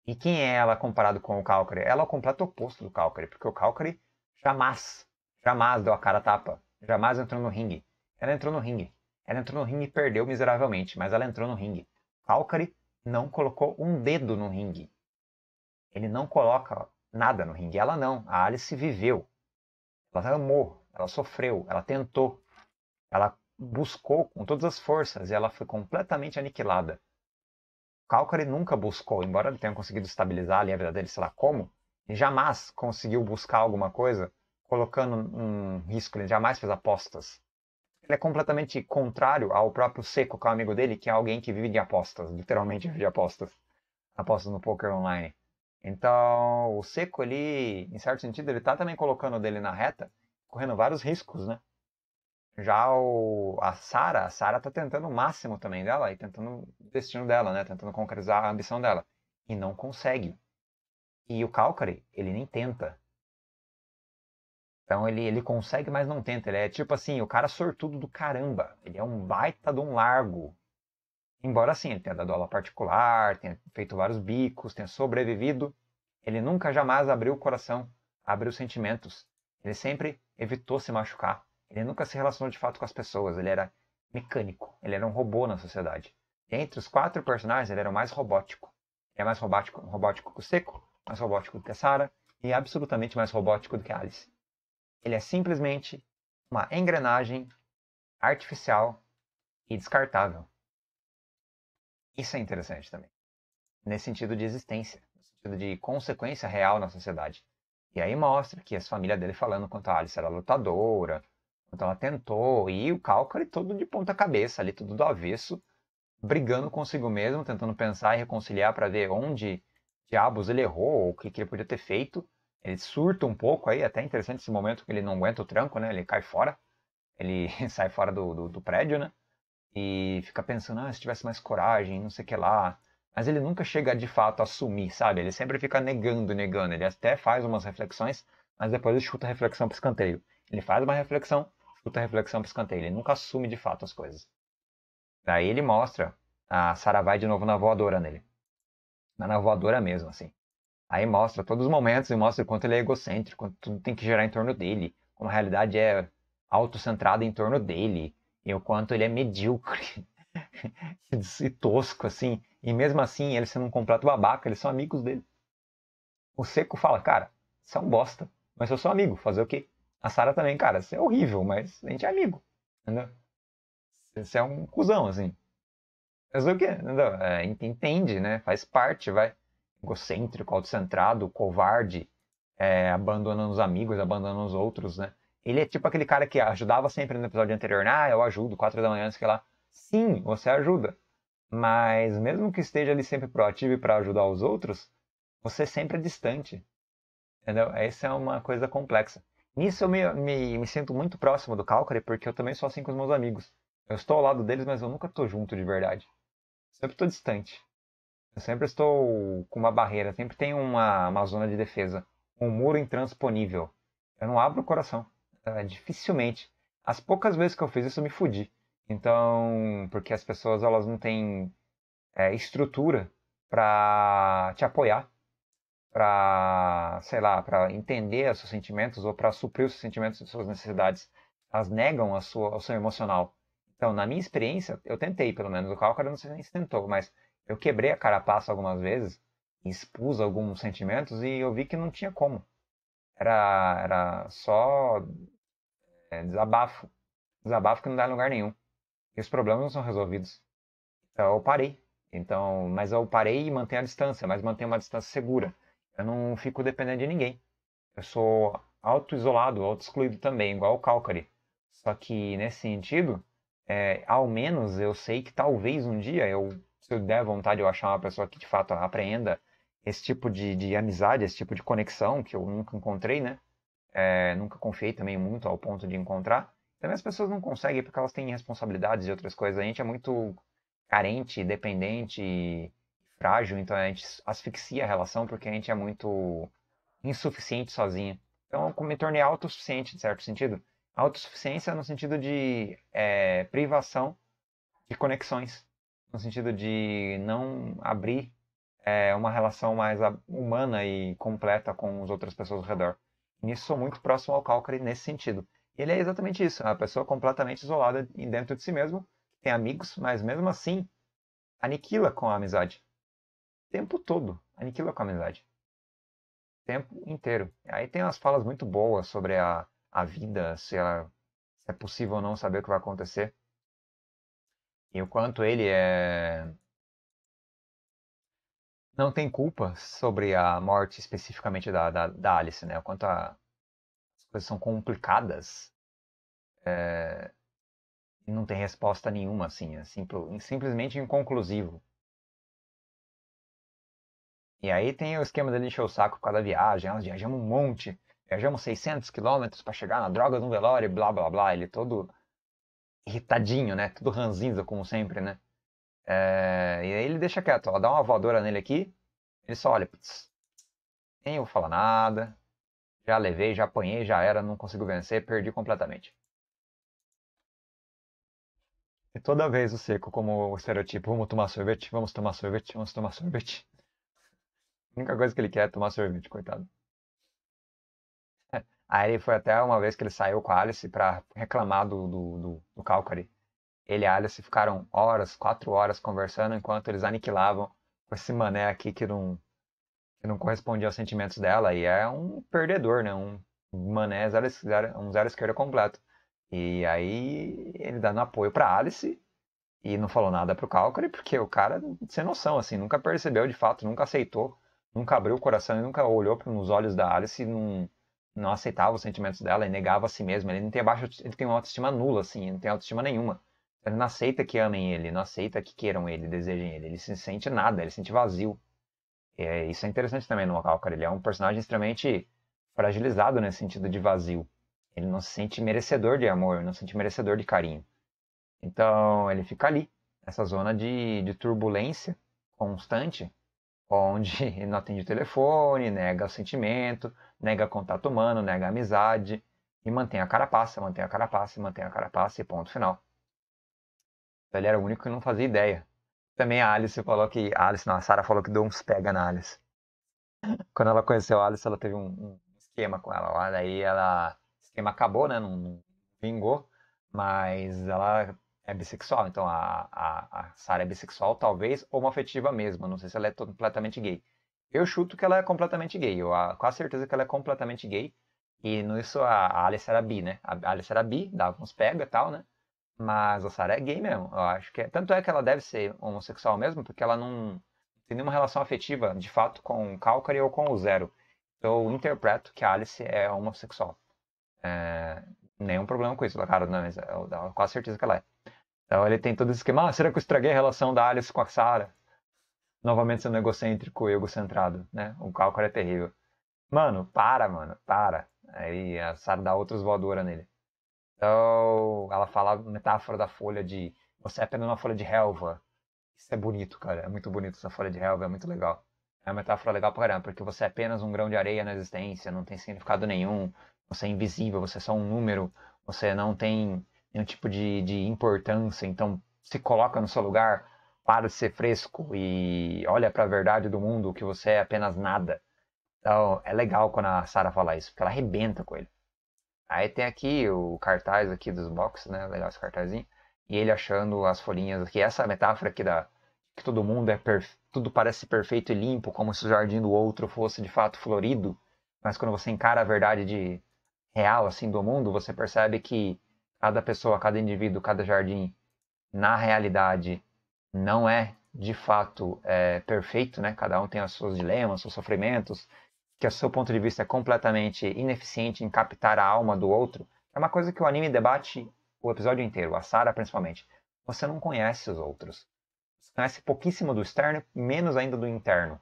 E quem é ela comparado com o Calcare? Ela é o completo oposto do Calcare, porque o Calcare jamais, jamais deu a cara a tapa, jamais entrou no ringue. Ela entrou no ringue. Ela entrou no ringue e perdeu miseravelmente, mas ela entrou no ringue. Calcare não colocou um dedo no ringue. Ele não coloca nada no ringue. Ela não. A Alice viveu. Ela amou, ela sofreu, ela tentou, ela buscou com todas as forças e ela foi completamente aniquilada. Calcari nunca buscou, embora ele tenha conseguido estabilizar ali a vida dele, sei lá como, jamais conseguiu buscar alguma coisa colocando um risco, ele jamais fez apostas. Ele é completamente contrário ao próprio Seco, que é um amigo dele, que é alguém que vive de apostas, literalmente vive de apostas. Apostas no poker online. Então, o Seco, ali, em certo sentido, ele tá também colocando o dele na reta, correndo vários riscos, né? Já o, a Sara, a Sara tá tentando o máximo também dela e tentando o destino dela, né? Tentando concretizar a ambição dela. E não consegue. E o Calcary, ele nem tenta. Então ele, ele consegue, mas não tenta. Ele é tipo assim, o cara sortudo do caramba. Ele é um baita de um largo. Embora sim, ele tenha dado aula particular, tenha feito vários bicos, tenha sobrevivido, ele nunca jamais abriu o coração, abriu os sentimentos. Ele sempre evitou se machucar. Ele nunca se relacionou de fato com as pessoas. Ele era mecânico. Ele era um robô na sociedade. E entre os quatro personagens, ele era o mais robótico. Ele é mais robótico, robótico que o Seco, mais robótico do que a Sarah e absolutamente mais robótico do que a Alice. Ele é simplesmente uma engrenagem artificial e descartável. Isso é interessante também. Nesse sentido de existência, no sentido de consequência real na sociedade. E aí mostra que as famílias dele falando quanto a Alice era lutadora, quanto ela tentou, e o cálculo é todo de ponta cabeça ali, tudo do avesso, brigando consigo mesmo, tentando pensar e reconciliar para ver onde diabos ele errou, ou o que, que ele podia ter feito. Ele surta um pouco aí, até interessante esse momento que ele não aguenta o tranco, né? Ele cai fora, ele (laughs) sai fora do, do, do prédio, né? e fica pensando, ah, se tivesse mais coragem, não sei o que lá. Mas ele nunca chega de fato a assumir, sabe? Ele sempre fica negando, negando. Ele até faz umas reflexões, mas depois ele chuta a reflexão para escanteio. Ele faz uma reflexão, chuta a reflexão para escanteio. Ele nunca assume de fato as coisas. Daí ele mostra, a Sarah vai de novo na voadora nele. Na voadora mesmo, assim. Aí mostra todos os momentos e mostra o quanto ele é egocêntrico, quanto tudo tem que gerar em torno dele, como a realidade é autocentrada em torno dele, e o quanto ele é medíocre (laughs) e tosco, assim. E mesmo assim, ele sendo um completo babaca, eles são amigos dele. O Seco fala, cara, você é um bosta, mas eu sou amigo, fazer o quê? A Sara também, cara, você é horrível, mas a gente é amigo, entendeu? Você é um cuzão, assim. Fazer o quê? Entendeu? É, entende, né? Faz parte, vai. Egocêntrico, autocentrado, covarde, é, abandonando os amigos, abandonando os outros, né? Ele é tipo aquele cara que ajudava sempre no episódio anterior. Ah, eu ajudo, quatro da manhã, sei lá. Sim, você ajuda. Mas mesmo que esteja ali sempre proativo e para ajudar os outros, você sempre é distante. Entendeu? Essa é uma coisa complexa. Nisso eu me, me, me sinto muito próximo do Calcare, porque eu também sou assim com os meus amigos. Eu estou ao lado deles, mas eu nunca estou junto de verdade. sempre estou distante. Eu sempre estou com uma barreira, sempre tem uma, uma zona de defesa. Um muro intransponível. Eu não abro o coração. Ah, dificilmente. As poucas vezes que eu fiz isso, eu me fudi. Então, porque as pessoas elas não têm é, estrutura para te apoiar, para, sei lá, para entender os seus sentimentos ou para suprir os seus sentimentos e suas necessidades. Elas negam a sua, o seu emocional. Então, na minha experiência, eu tentei, pelo menos, o cálculo, não sei se tentou, mas eu quebrei a carapaça algumas vezes, expus alguns sentimentos e eu vi que não tinha como era, era só é, desabafo. Desabafo que não dá em lugar nenhum. E os problemas não são resolvidos. Então eu parei. Então, mas eu parei e mantenho a distância, mas mantenho uma distância segura. Eu não fico dependendo de ninguém. Eu sou auto-isolado, auto-excluído também, igual o Calcari. Só que nesse sentido, é, ao menos eu sei que talvez um dia eu, se eu der vontade, eu achar uma pessoa que de fato apreenda esse tipo de, de amizade, esse tipo de conexão que eu nunca encontrei, né? É, nunca confiei também muito ao ponto de encontrar. Também as pessoas não conseguem porque elas têm responsabilidades e outras coisas. A gente é muito carente, dependente e frágil, então a gente asfixia a relação porque a gente é muito insuficiente sozinha. Então eu me tornei autossuficiente, em certo sentido. Autossuficiência no sentido de é, privação de conexões, no sentido de não abrir é, uma relação mais humana e completa com as outras pessoas ao redor. Nisso sou muito próximo ao Calcare nesse sentido. Ele é exatamente isso, é uma pessoa completamente isolada dentro de si mesmo, tem amigos, mas mesmo assim aniquila com a amizade. O tempo todo, aniquila com a amizade. O tempo inteiro. Aí tem umas falas muito boas sobre a, a vida, se, ela, se é possível ou não saber o que vai acontecer. E o quanto ele é não tem culpa sobre a morte especificamente da, da, da Alice, né? O quanto a, as coisas são complicadas. É, não tem resposta nenhuma, assim. É simpl, simplesmente inconclusivo. E aí tem o esquema dele encher o saco por cada viagem. Nós ah, viajamos um monte. Viajamos 600 quilômetros para chegar na droga de um velório, blá, blá, blá. Ele todo irritadinho, né? Tudo ranzinza, como sempre, né? É, e aí ele deixa quieto, ela dá uma voadora nele aqui, ele só olha, putz, nem vou falar nada, já levei, já apanhei, já era, não consigo vencer, perdi completamente. E toda vez o seco, como o estereotipo, vamos tomar sorvete, vamos tomar sorvete, vamos tomar sorvete. A única coisa que ele quer é tomar sorvete, coitado. (laughs) Aí foi até uma vez que ele saiu com a Alice para reclamar do, do, do, do Calcari. Ele e Alice ficaram horas, quatro horas conversando enquanto eles aniquilavam com esse mané aqui que não, que não correspondia aos sentimentos dela. E é um perdedor, né? Um mané zero, zero, um zero esquerda completo. E aí ele dando apoio para Alice e não falou nada pro Cálculo porque o cara, sem noção, assim, nunca percebeu de fato, nunca aceitou, nunca abriu o coração e nunca olhou nos olhos da Alice e não, não aceitava os sentimentos dela e negava a si mesmo. Ele não tem baixo, ele tem uma autoestima nula, assim, não tem autoestima nenhuma. Ele não aceita que amem ele, não aceita que queiram ele, desejem ele. Ele se sente nada, ele se sente vazio. É, isso é interessante também no Alcar. Ele é um personagem extremamente fragilizado nesse sentido de vazio. Ele não se sente merecedor de amor, não se sente merecedor de carinho. Então ele fica ali, nessa zona de, de turbulência constante, onde (laughs) ele não atende o telefone, nega o sentimento, nega contato humano, nega amizade, e mantém a carapaça, mantém a carapaça, mantém a carapaça e ponto final. Então, ele era o único que não fazia ideia. Também a Alice falou que. A Alice, não, a Sarah falou que deu uns pega na Alice. Quando ela conheceu a Alice, ela teve um, um esquema com ela lá. Daí ela. O esquema acabou, né? Não, não vingou. Mas ela é bissexual. Então a, a, a Sarah é bissexual, talvez, ou uma afetiva mesmo. Não sei se ela é completamente gay. Eu chuto que ela é completamente gay. Eu ah, com a certeza que ela é completamente gay. E nisso a, a Alice era bi, né? A Alice era bi, dava uns pega e tal, né? Mas a Sarah é gay mesmo, eu acho que é. Tanto é que ela deve ser homossexual mesmo, porque ela não tem nenhuma relação afetiva, de fato, com o Calcary ou com o Zero. Eu interpreto que a Alice é homossexual. É... Nenhum problema com isso, cara, não, mas é, eu tenho quase certeza que ela é. Então ele tem todo esse esquema, ah, será que eu estraguei a relação da Alice com a Sarah? Novamente sendo egocêntrico e egocentrado, né? O Calcary é terrível. Mano, para, mano, para. Aí a Sarah dá outras voadoras nele. Então, ela fala metáfora da folha de. Você é apenas uma folha de relva. Isso é bonito, cara. É muito bonito essa folha de relva, é muito legal. É uma metáfora legal pra caramba, porque você é apenas um grão de areia na existência, não tem significado nenhum, você é invisível, você é só um número, você não tem nenhum tipo de, de importância, então se coloca no seu lugar, para de ser fresco e olha para a verdade do mundo que você é apenas nada. Então, é legal quando a Sarah fala isso, porque ela arrebenta com ele. Aí tem aqui o cartaz aqui dos boxes, né? Legal esse cartazinho. E ele achando as folhinhas aqui. Essa é metáfora aqui da que todo mundo é tudo parece perfeito e limpo, como se o jardim do outro fosse de fato florido. Mas quando você encara a verdade de real assim do mundo, você percebe que cada pessoa, cada indivíduo, cada jardim, na realidade, não é de fato é, perfeito, né? Cada um tem os seus dilemas, seus sofrimentos, que o seu ponto de vista é completamente ineficiente em captar a alma do outro, é uma coisa que o anime debate o episódio inteiro, a Sara principalmente. Você não conhece os outros. Você conhece pouquíssimo do externo, menos ainda do interno.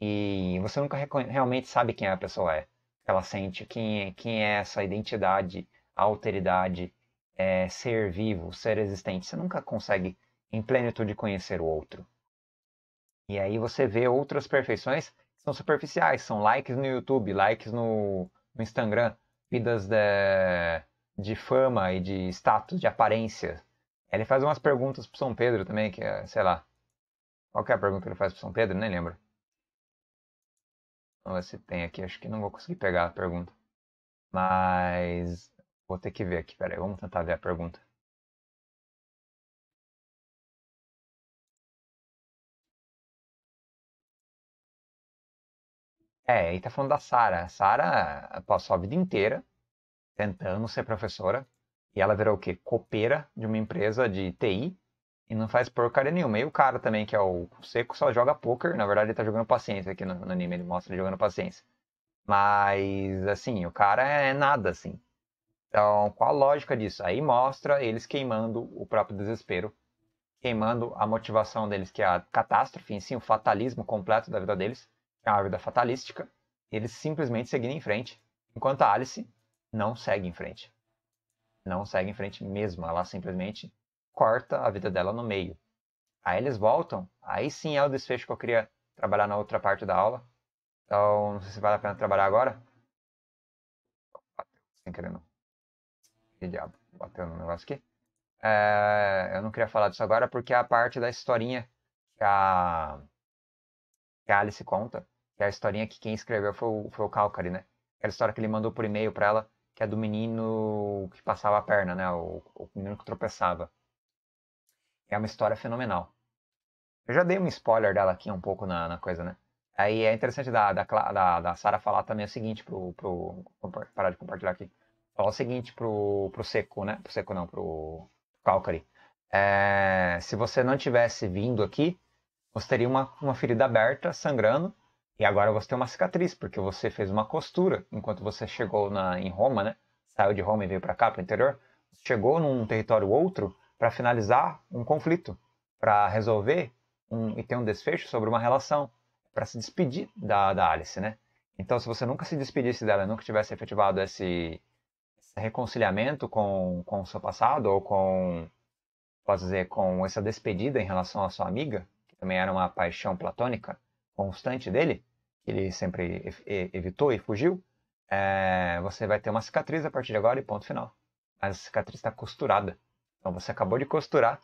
E você nunca realmente sabe quem a pessoa é. Ela sente quem é, quem é essa identidade, alteridade, é, ser vivo, ser existente. Você nunca consegue em plenitude conhecer o outro. E aí você vê outras perfeições são superficiais, são likes no YouTube, likes no, no Instagram, vidas de, de fama e de status, de aparência. Ele faz umas perguntas pro São Pedro também, que é, sei lá. Qual que é a pergunta que ele faz pro São Pedro? Nem lembro. Vamos ver se tem aqui, acho que não vou conseguir pegar a pergunta. Mas vou ter que ver aqui, peraí, vamos tentar ver a pergunta. É, e tá falando da Sara. Sara passou a vida inteira tentando ser professora e ela virou o quê? Copeira de uma empresa de TI e não faz porcaria nenhuma. E o cara também, que é o Seco, só joga poker. Na verdade, ele tá jogando paciência aqui no, no anime, ele mostra ele jogando paciência. Mas, assim, o cara é nada, assim. Então, qual a lógica disso? Aí mostra eles queimando o próprio desespero, queimando a motivação deles, que é a catástrofe, sim, o fatalismo completo da vida deles a Árvida Fatalística, eles simplesmente seguem em frente, enquanto a Alice não segue em frente. Não segue em frente mesmo, ela simplesmente corta a vida dela no meio. Aí eles voltam, aí sim é o desfecho que eu queria trabalhar na outra parte da aula. Então, não sei se vale a pena trabalhar agora. Sem querer não. Que diabo, bateu no negócio aqui. É, eu não queria falar disso agora porque é a parte da historinha que a que a Alice conta, que é a historinha que quem escreveu foi o, foi o Calcari, né? Aquela história que ele mandou por e-mail para ela, que é do menino que passava a perna, né? O, o menino que tropeçava. É uma história fenomenal. Eu já dei um spoiler dela aqui um pouco na, na coisa, né? Aí é interessante da, da, da, da Sara falar também o seguinte pro, pro. Parar de compartilhar aqui. Falar o seguinte pro, pro Seco, né? Pro Seco não, pro Calcari. É, se você não tivesse vindo aqui, você teria uma, uma ferida aberta, sangrando, e agora você tem uma cicatriz, porque você fez uma costura enquanto você chegou na, em Roma, né? Saiu de Roma e veio para cá, para o interior. Chegou num território outro para finalizar um conflito, para resolver um, e ter um desfecho sobre uma relação, para se despedir da, da Alice, né? Então, se você nunca se despedisse dela, nunca tivesse efetivado esse, esse reconciliamento com, com o seu passado, ou com, posso dizer, com essa despedida em relação à sua amiga, também era uma paixão platônica constante dele, que ele sempre evitou e fugiu, é, você vai ter uma cicatriz a partir de agora e ponto final. Mas a cicatriz está costurada. Então você acabou de costurar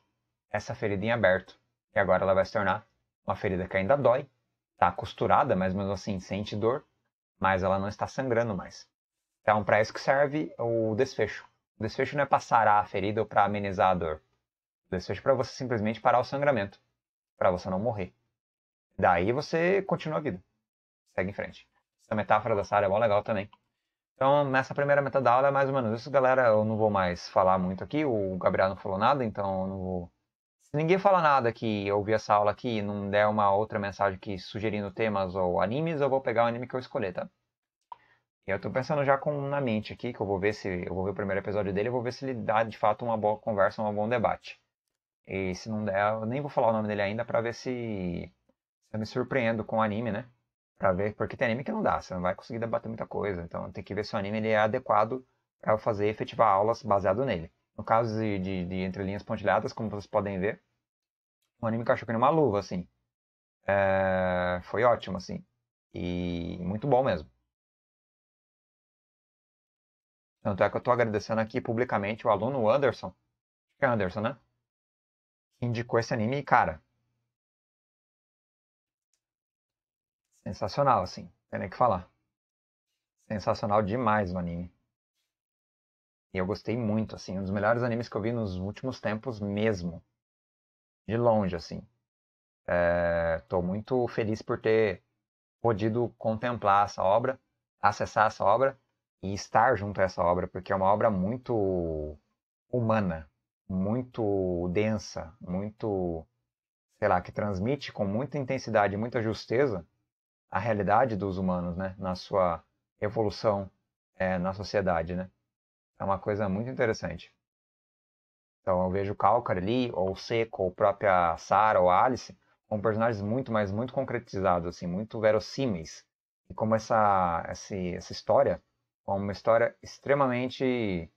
essa ferida em aberto. E agora ela vai se tornar uma ferida que ainda dói, está costurada, mas mesmo assim sente dor, mas ela não está sangrando mais. Então, para isso que serve o desfecho. O desfecho não é passar a ferida ou para amenizar a dor. O desfecho é para você simplesmente parar o sangramento para você não morrer. Daí você continua a vida. Segue em frente. Essa metáfora da Sarah é bom legal também. Então, nessa primeira metade da aula é mais ou menos isso, galera. Eu não vou mais falar muito aqui. O Gabriel não falou nada, então eu não vou. Se ninguém falar nada que ouvir essa aula aqui e não der uma outra mensagem que sugerindo temas ou animes, eu vou pegar o anime que eu escolher, tá? Eu tô pensando já com na mente aqui, que eu vou ver se. Eu vou ver o primeiro episódio dele, eu vou ver se ele dá de fato uma boa conversa, um bom debate. E se não der, eu nem vou falar o nome dele ainda para ver se, se eu me surpreendo com o anime, né? Pra ver, porque tem anime que não dá, você não vai conseguir debater muita coisa. Então tem que ver se o anime ele é adequado para fazer efetivar aulas baseado nele. No caso de, de, de Entre Linhas Pontilhadas, como vocês podem ver, o anime cachorro uma luva, assim. É, foi ótimo, assim. E muito bom mesmo. Tanto é que eu estou agradecendo aqui publicamente o aluno Anderson. Acho que é Anderson, né? indicou esse anime e, cara. Sensacional, assim. Tem nem o que falar. Sensacional demais o anime. E eu gostei muito, assim. Um dos melhores animes que eu vi nos últimos tempos mesmo. De longe, assim. Estou é, muito feliz por ter podido contemplar essa obra, acessar essa obra e estar junto a essa obra, porque é uma obra muito humana, muito densa, muito, sei lá, que transmite com muita intensidade muita justeza a realidade dos humanos, né, na sua evolução é, na sociedade, né. É uma coisa muito interessante. Então eu vejo Calcar ali, ou Seco, ou própria Sarah, ou Alice, como personagens muito, mas muito concretizados, assim, muito verossímeis. E como essa, essa, essa história é uma história extremamente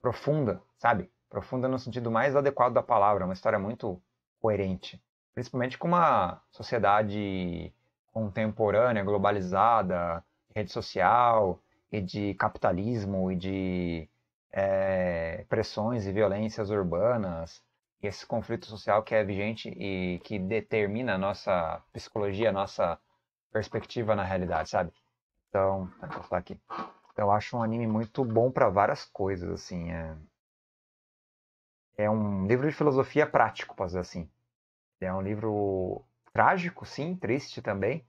profunda, sabe? Profunda no sentido mais adequado da palavra, uma história muito coerente. Principalmente com uma sociedade contemporânea, globalizada, rede social e de capitalismo e de é, pressões e violências urbanas e esse conflito social que é vigente e que determina a nossa psicologia, a nossa perspectiva na realidade, sabe? Então, tá, vou falar aqui. Eu acho um anime muito bom para várias coisas, assim. É é um livro de filosofia prático, posso dizer assim. É um livro trágico, sim, triste também,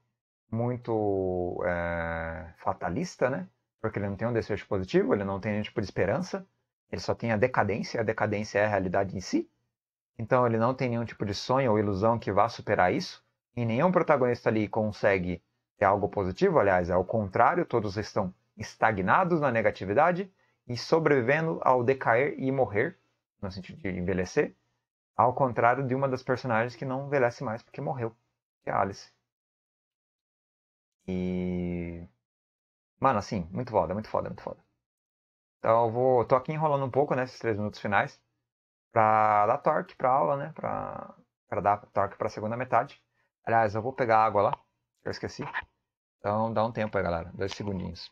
muito é, fatalista, né? Porque ele não tem um desejo positivo, ele não tem nenhum tipo de esperança, ele só tem a decadência, a decadência é a realidade em si. Então ele não tem nenhum tipo de sonho ou ilusão que vá superar isso, e nenhum protagonista ali consegue ter algo positivo, aliás, é o contrário, todos estão estagnados na negatividade e sobrevivendo ao decair e morrer no sentido de envelhecer, ao contrário de uma das personagens que não envelhece mais porque morreu, que é a Alice. E. Mano, assim, muito foda, muito foda, muito foda. Então eu vou. tô aqui enrolando um pouco nesses né, três minutos finais pra dar torque pra aula, né? Pra, pra dar torque pra segunda metade. Aliás, eu vou pegar água lá, que eu esqueci. Então dá um tempo aí, galera. Dois segundinhos.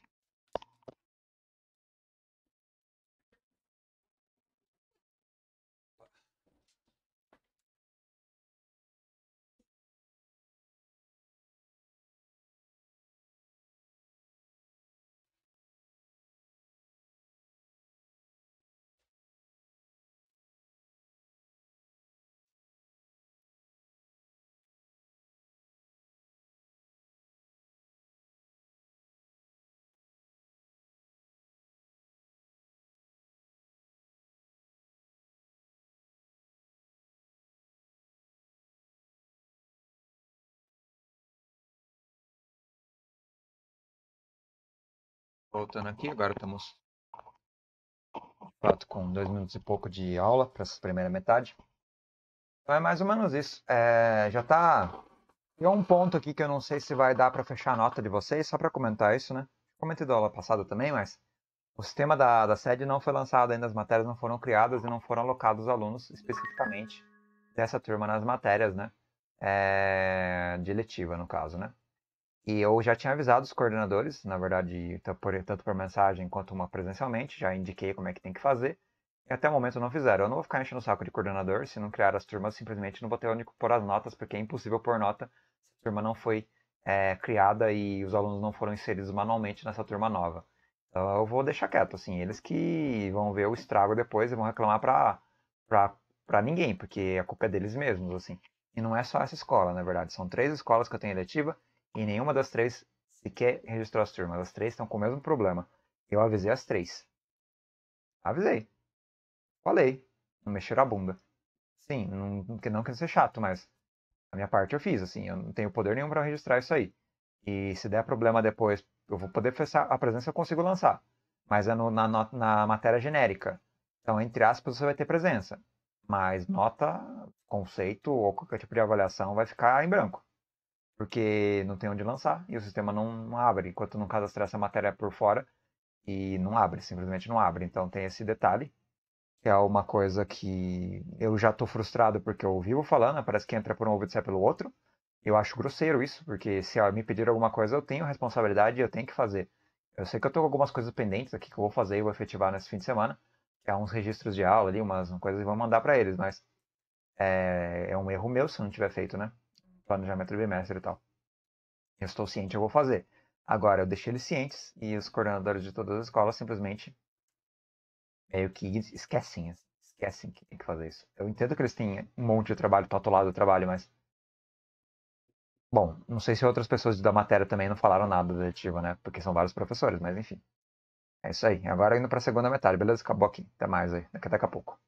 Voltando aqui, agora estamos fato com dois minutos e pouco de aula para essa primeira metade. Então é mais ou menos isso. É, já tá. Tem um ponto aqui que eu não sei se vai dar para fechar a nota de vocês, só para comentar isso, né? Comentei da aula passada também, mas o sistema da, da sede não foi lançado ainda, as matérias não foram criadas e não foram alocados alunos especificamente dessa turma nas matérias, né? É, de no caso, né? E eu já tinha avisado os coordenadores, na verdade, tanto por mensagem quanto uma presencialmente, já indiquei como é que tem que fazer. E até o momento não fizeram. Eu não vou ficar enchendo o saco de coordenador, se não criar as turmas, simplesmente não vou ter onde pôr as notas, porque é impossível pôr nota se a turma não foi é, criada e os alunos não foram inseridos manualmente nessa turma nova. Então eu vou deixar quieto, assim, eles que vão ver o estrago depois e vão reclamar para pra ninguém, porque a culpa é deles mesmos, assim. E não é só essa escola, na verdade, são três escolas que eu tenho eletiva e nenhuma das três sequer registrou as turmas. As três estão com o mesmo problema. Eu avisei as três. Avisei. Falei. Não mexeram a bunda. Sim, não, não quer ser chato, mas a minha parte eu fiz, assim, eu não tenho poder nenhum para registrar isso aí. E se der problema depois, eu vou poder fechar a presença, eu consigo lançar. Mas é no, na, na matéria genérica. Então, entre aspas, você vai ter presença. Mas nota, conceito ou qualquer tipo de avaliação vai ficar em branco porque não tem onde lançar e o sistema não abre. Enquanto não cadastrar essa matéria por fora, e não abre, simplesmente não abre. Então tem esse detalhe, que é uma coisa que eu já estou frustrado porque eu vivo falando, né, parece que entra por um ouvido e sai pelo outro. Eu acho grosseiro isso, porque se me pedir alguma coisa, eu tenho responsabilidade e eu tenho que fazer. Eu sei que eu estou com algumas coisas pendentes aqui que eu vou fazer e vou efetivar nesse fim de semana. É uns registros de aula ali, umas, coisas e vou mandar para eles, mas é, é um erro meu se não tiver feito, né? planejamento trimestre e tal. Eu estou ciente, eu vou fazer. Agora, eu deixei eles cientes e os coordenadores de todas as escolas simplesmente meio que esquecem, esquecem que tem que fazer isso. Eu entendo que eles têm um monte de trabalho lado do trabalho, mas. Bom, não sei se outras pessoas da matéria também não falaram nada do ativo, né? Porque são vários professores, mas enfim. É isso aí. Agora indo para a segunda metade, beleza? Acabou aqui. Até mais aí. Daqui, daqui a pouco.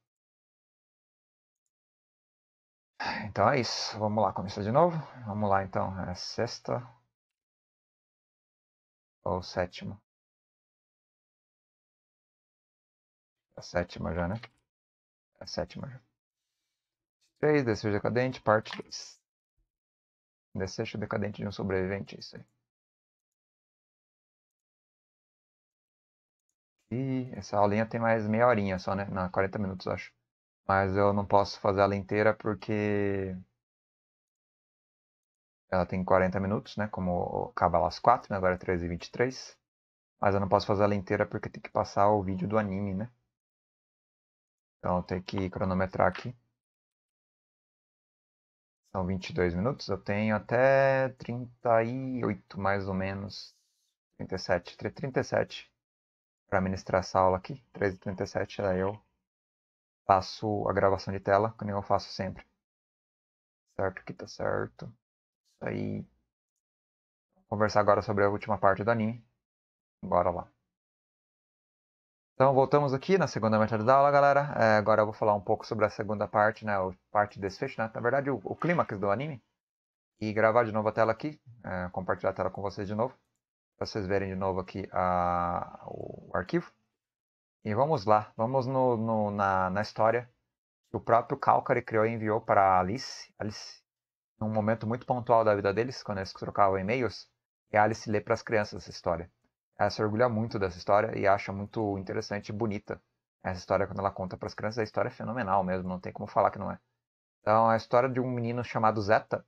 Então é isso. Vamos lá, começar de novo. Vamos lá então. É sexta ou sétima? É a sétima já, né? É a sétima já. 3, desejo decadente, parte 2. Desejo decadente de um sobrevivente, é isso aí. E essa aulinha tem mais meia horinha só, né? Na 40 minutos, acho. Mas eu não posso fazer ela inteira porque ela tem 40 minutos, né? Como acaba às 4, né? agora é 13h23. Mas eu não posso fazer ela inteira porque tem que passar o vídeo do anime, né? Então eu tenho que cronometrar aqui. São 22 minutos, eu tenho até 38 mais ou menos. 37, 37 para ministrar essa aula aqui. 13h37, daí é eu faço a gravação de tela, como eu faço sempre. Certo, aqui tá certo. Isso aí. Vou conversar agora sobre a última parte do anime. Bora lá. Então voltamos aqui na segunda metade da aula, galera. É, agora eu vou falar um pouco sobre a segunda parte, né? A parte desfecho, né? Na verdade, o, o clímax do anime. E gravar de novo a tela aqui, é, compartilhar a tela com vocês de novo. Pra vocês verem de novo aqui a, o arquivo. E vamos lá, vamos no, no, na, na história que o próprio Calcare criou e enviou para Alice. Alice, num momento muito pontual da vida deles, quando eles trocavam e-mails, e a Alice lê para as crianças essa história. Ela se orgulha muito dessa história e acha muito interessante e bonita essa história quando ela conta para as crianças. A história é fenomenal mesmo, não tem como falar que não é. Então, é a história de um menino chamado Zeta.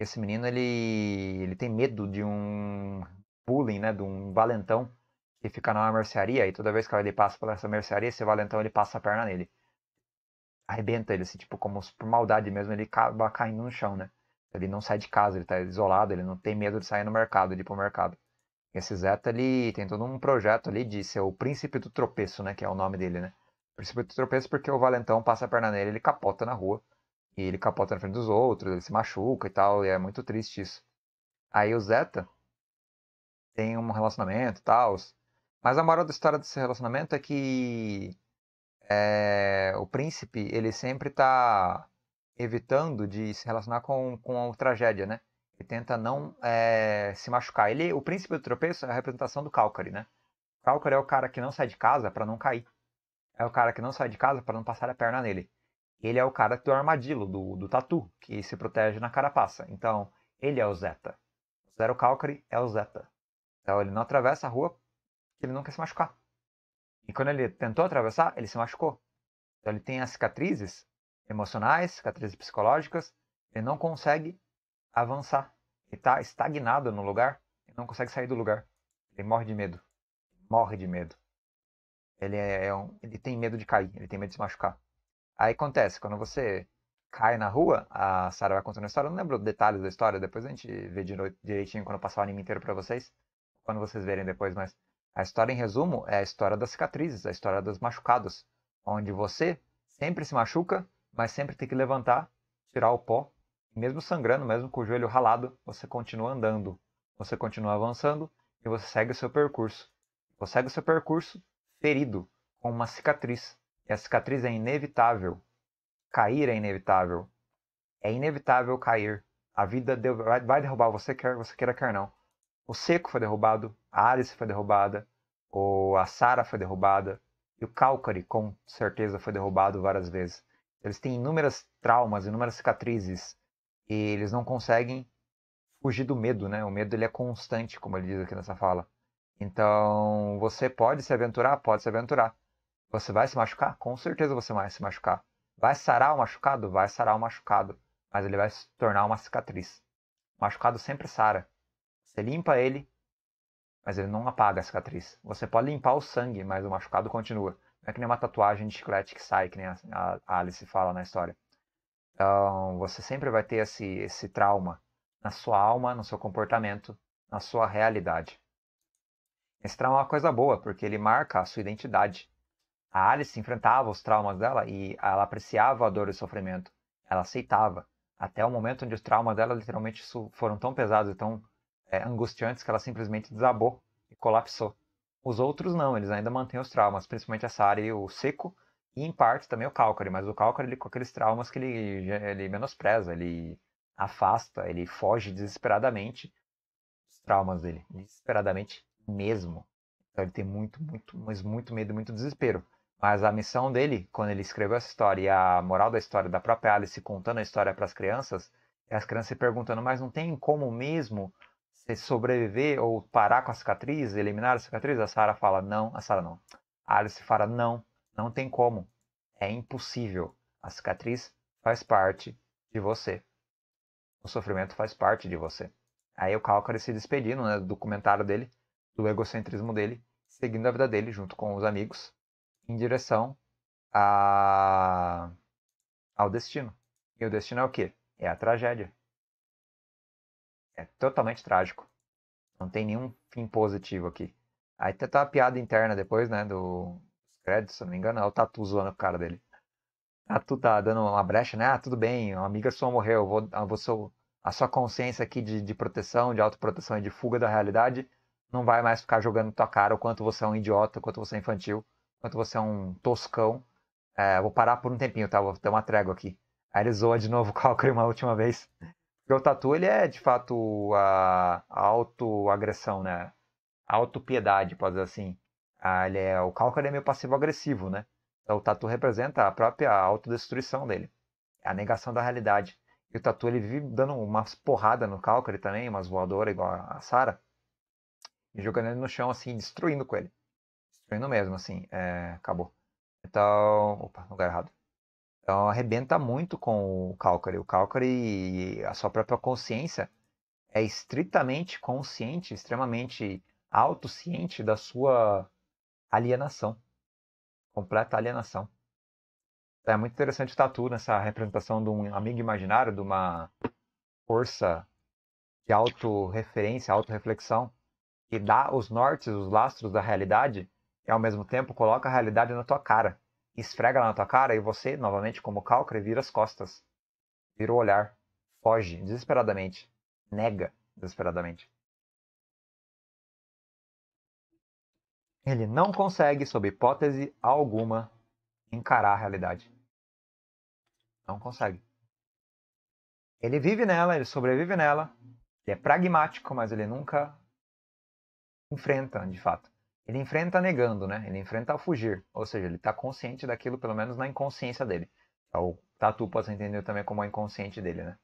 Esse menino, ele, ele tem medo de um bullying, né, de um valentão que fica numa mercearia, e toda vez que ele passa por essa mercearia, esse valentão ele passa a perna nele. Arrebenta ele, assim, tipo, como por maldade mesmo, ele acaba caindo no chão, né? Ele não sai de casa, ele tá isolado, ele não tem medo de sair no mercado, de ir pro mercado. E esse Zeta, ele tem todo um projeto ali de ser o príncipe do tropeço, né? Que é o nome dele, né? Príncipe do tropeço porque o valentão passa a perna nele, ele capota na rua. E ele capota na frente dos outros, ele se machuca e tal, e é muito triste isso. Aí o Zeta tem um relacionamento e tal, mas a moral da história desse relacionamento é que é, o príncipe, ele sempre tá evitando de se relacionar com, com a tragédia, né? Ele tenta não é, se machucar. Ele, o príncipe do tropeço é a representação do Calcari, né? Calcari é o cara que não sai de casa para não cair. É o cara que não sai de casa para não passar a perna nele. Ele é o cara do armadilho, do, do tatu, que se protege na carapaça. Então, ele é o Zeta. Zero Calcari é o Zeta. Então, ele não atravessa a rua que ele não quer se machucar. E quando ele tentou atravessar, ele se machucou. Então ele tem as cicatrizes emocionais, cicatrizes psicológicas, ele não consegue avançar. Ele está estagnado no lugar, ele não consegue sair do lugar. Ele morre de medo. Morre de medo. Ele, é, é um, ele tem medo de cair, ele tem medo de se machucar. Aí acontece, quando você cai na rua, a Sarah vai contando a história, eu não lembro detalhes da história, depois a gente vê direitinho quando eu passar o anime inteiro para vocês, quando vocês verem depois, mas a história, em resumo, é a história das cicatrizes, a história dos machucados, onde você sempre se machuca, mas sempre tem que levantar, tirar o pó, e mesmo sangrando, mesmo com o joelho ralado, você continua andando, você continua avançando e você segue o seu percurso. Você segue o seu percurso ferido, com uma cicatriz. E a cicatriz é inevitável. Cair é inevitável. É inevitável cair. A vida vai derrubar você, quer você queira, quer não o Seco foi derrubado, a Alice foi derrubada, o, a Sara foi derrubada, e o Calcari com certeza foi derrubado várias vezes. Eles têm inúmeras traumas, inúmeras cicatrizes, e eles não conseguem fugir do medo, né? O medo ele é constante, como ele diz aqui nessa fala. Então, você pode se aventurar? Pode se aventurar. Você vai se machucar? Com certeza você vai se machucar. Vai sarar o machucado? Vai sarar o machucado. Mas ele vai se tornar uma cicatriz. O machucado sempre sara. Você limpa ele, mas ele não apaga a cicatriz. Você pode limpar o sangue, mas o machucado continua. Não é que nem uma tatuagem de chiclete que sai, que nem a Alice fala na história. Então, você sempre vai ter esse, esse trauma na sua alma, no seu comportamento, na sua realidade. Esse trauma é uma coisa boa, porque ele marca a sua identidade. A Alice enfrentava os traumas dela e ela apreciava a dor e o sofrimento. Ela aceitava. Até o momento onde os traumas dela literalmente foram tão pesados e tão é, angustiantes que ela simplesmente desabou e colapsou. Os outros não, eles ainda mantêm os traumas, principalmente essa área e o seco e em parte também o cálcaro, mas o cálcaro ele, com aqueles traumas que ele, ele menospreza, ele afasta, ele foge desesperadamente dos traumas dele, desesperadamente mesmo. Então ele tem muito, muito, mas muito medo, muito desespero. Mas a missão dele, quando ele escreveu essa história e a moral da história da própria Alice contando a história para as crianças, é as crianças se perguntando, mas não tem como mesmo você sobreviver ou parar com a cicatriz, eliminar a cicatriz? A Sarah fala, não, a Sarah não. A Alice fala, não, não tem como. É impossível. A cicatriz faz parte de você. O sofrimento faz parte de você. Aí o Calcare se despedindo né, do documentário dele, do egocentrismo dele, seguindo a vida dele junto com os amigos, em direção a... ao destino. E o destino é o quê? É a tragédia é totalmente trágico. Não tem nenhum fim positivo aqui. Aí até tá uma piada interna depois, né, do crédito, se não me engano, é o Tatu zoando o cara dele. Tatu ah, tá dando uma brecha, né? Ah, tudo bem, uma amiga sua morreu, vou, vou sou, a sua consciência aqui de, de proteção, de autoproteção e de fuga da realidade não vai mais ficar jogando tua cara o quanto você é um idiota, o quanto você é infantil, o quanto você é um toscão. É, vou parar por um tempinho, tá? Vou ter uma trégua aqui. Aí ele zoa de novo o (laughs) Cochrane uma última vez. Porque o tatu, ele é, de fato, a, autoagressão, né? A autopiedade, pode dizer assim. Ah, ele é, o cálculo é meio passivo-agressivo, né? Então, o tatu representa a própria autodestruição dele. A negação da realidade. E o tatu, ele vive dando umas porradas no cálculo também, umas voadoras igual a Sara. jogando ele no chão, assim, destruindo com ele. Destruindo mesmo, assim. É, acabou. Então... Opa, lugar errado. Então arrebenta muito com o Calcary. O e a sua própria consciência, é estritamente consciente, extremamente autociente da sua alienação. Completa alienação. É muito interessante o Tatu nessa representação de um amigo imaginário, de uma força de autorreferência, autorreflexão, que dá os nortes, os lastros da realidade e ao mesmo tempo coloca a realidade na tua cara esfrega na tua cara e você, novamente, como Calcre, vira as costas. Vira o olhar. Foge desesperadamente. Nega desesperadamente. Ele não consegue, sob hipótese alguma, encarar a realidade. Não consegue. Ele vive nela, ele sobrevive nela. Ele é pragmático, mas ele nunca enfrenta, de fato ele enfrenta negando, né? Ele enfrenta ao fugir, ou seja, ele está consciente daquilo, pelo menos na inconsciência dele. Então, o tatu pode ser entendido também como a é inconsciente dele, né?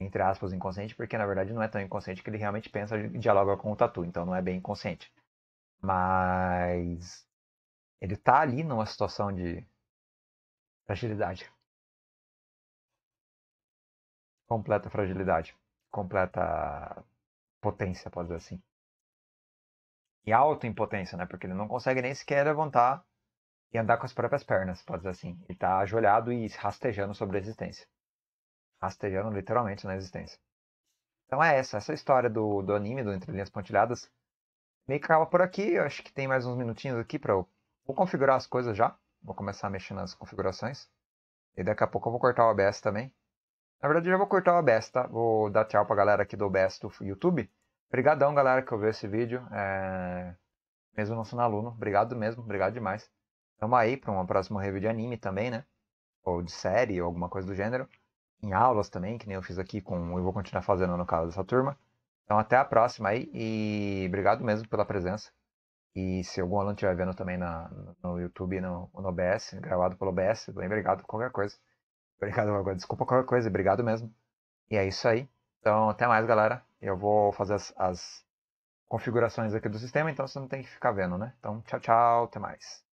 Entre aspas, inconsciente, porque na verdade não é tão inconsciente que ele realmente pensa e dialoga com o tatu, então não é bem inconsciente. Mas ele está ali numa situação de fragilidade. Completa fragilidade. Completa potência, pode dizer assim e alto em potência, né? Porque ele não consegue nem sequer levantar e andar com as próprias pernas, pode dizer assim. Ele tá ajoelhado e rastejando sobre a existência. Rastejando literalmente na existência. Então é essa, essa história do, do anime, do Entre Linhas Pontilhadas. Meio que acaba por aqui, eu acho que tem mais uns minutinhos aqui pra eu... Vou configurar as coisas já, vou começar a mexer nas configurações. E daqui a pouco eu vou cortar o OBS também. Na verdade eu já vou cortar o OBS, tá? Vou dar tchau pra galera aqui do OBS do YouTube. Obrigadão, galera, que ouviu esse vídeo. É... Mesmo não sendo aluno, obrigado mesmo, obrigado demais. Tamo aí para uma próxima review de anime também, né? Ou de série, ou alguma coisa do gênero. Em aulas também, que nem eu fiz aqui com... Eu vou continuar fazendo no caso dessa turma. Então até a próxima aí e obrigado mesmo pela presença. E se algum aluno estiver vendo também na, no YouTube, no, no OBS, gravado pelo OBS, bem obrigado por qualquer coisa. Obrigado, (laughs) desculpa qualquer coisa, obrigado mesmo. E é isso aí. Então até mais, galera. Eu vou fazer as, as configurações aqui do sistema, então você não tem que ficar vendo, né? Então, tchau, tchau, até mais.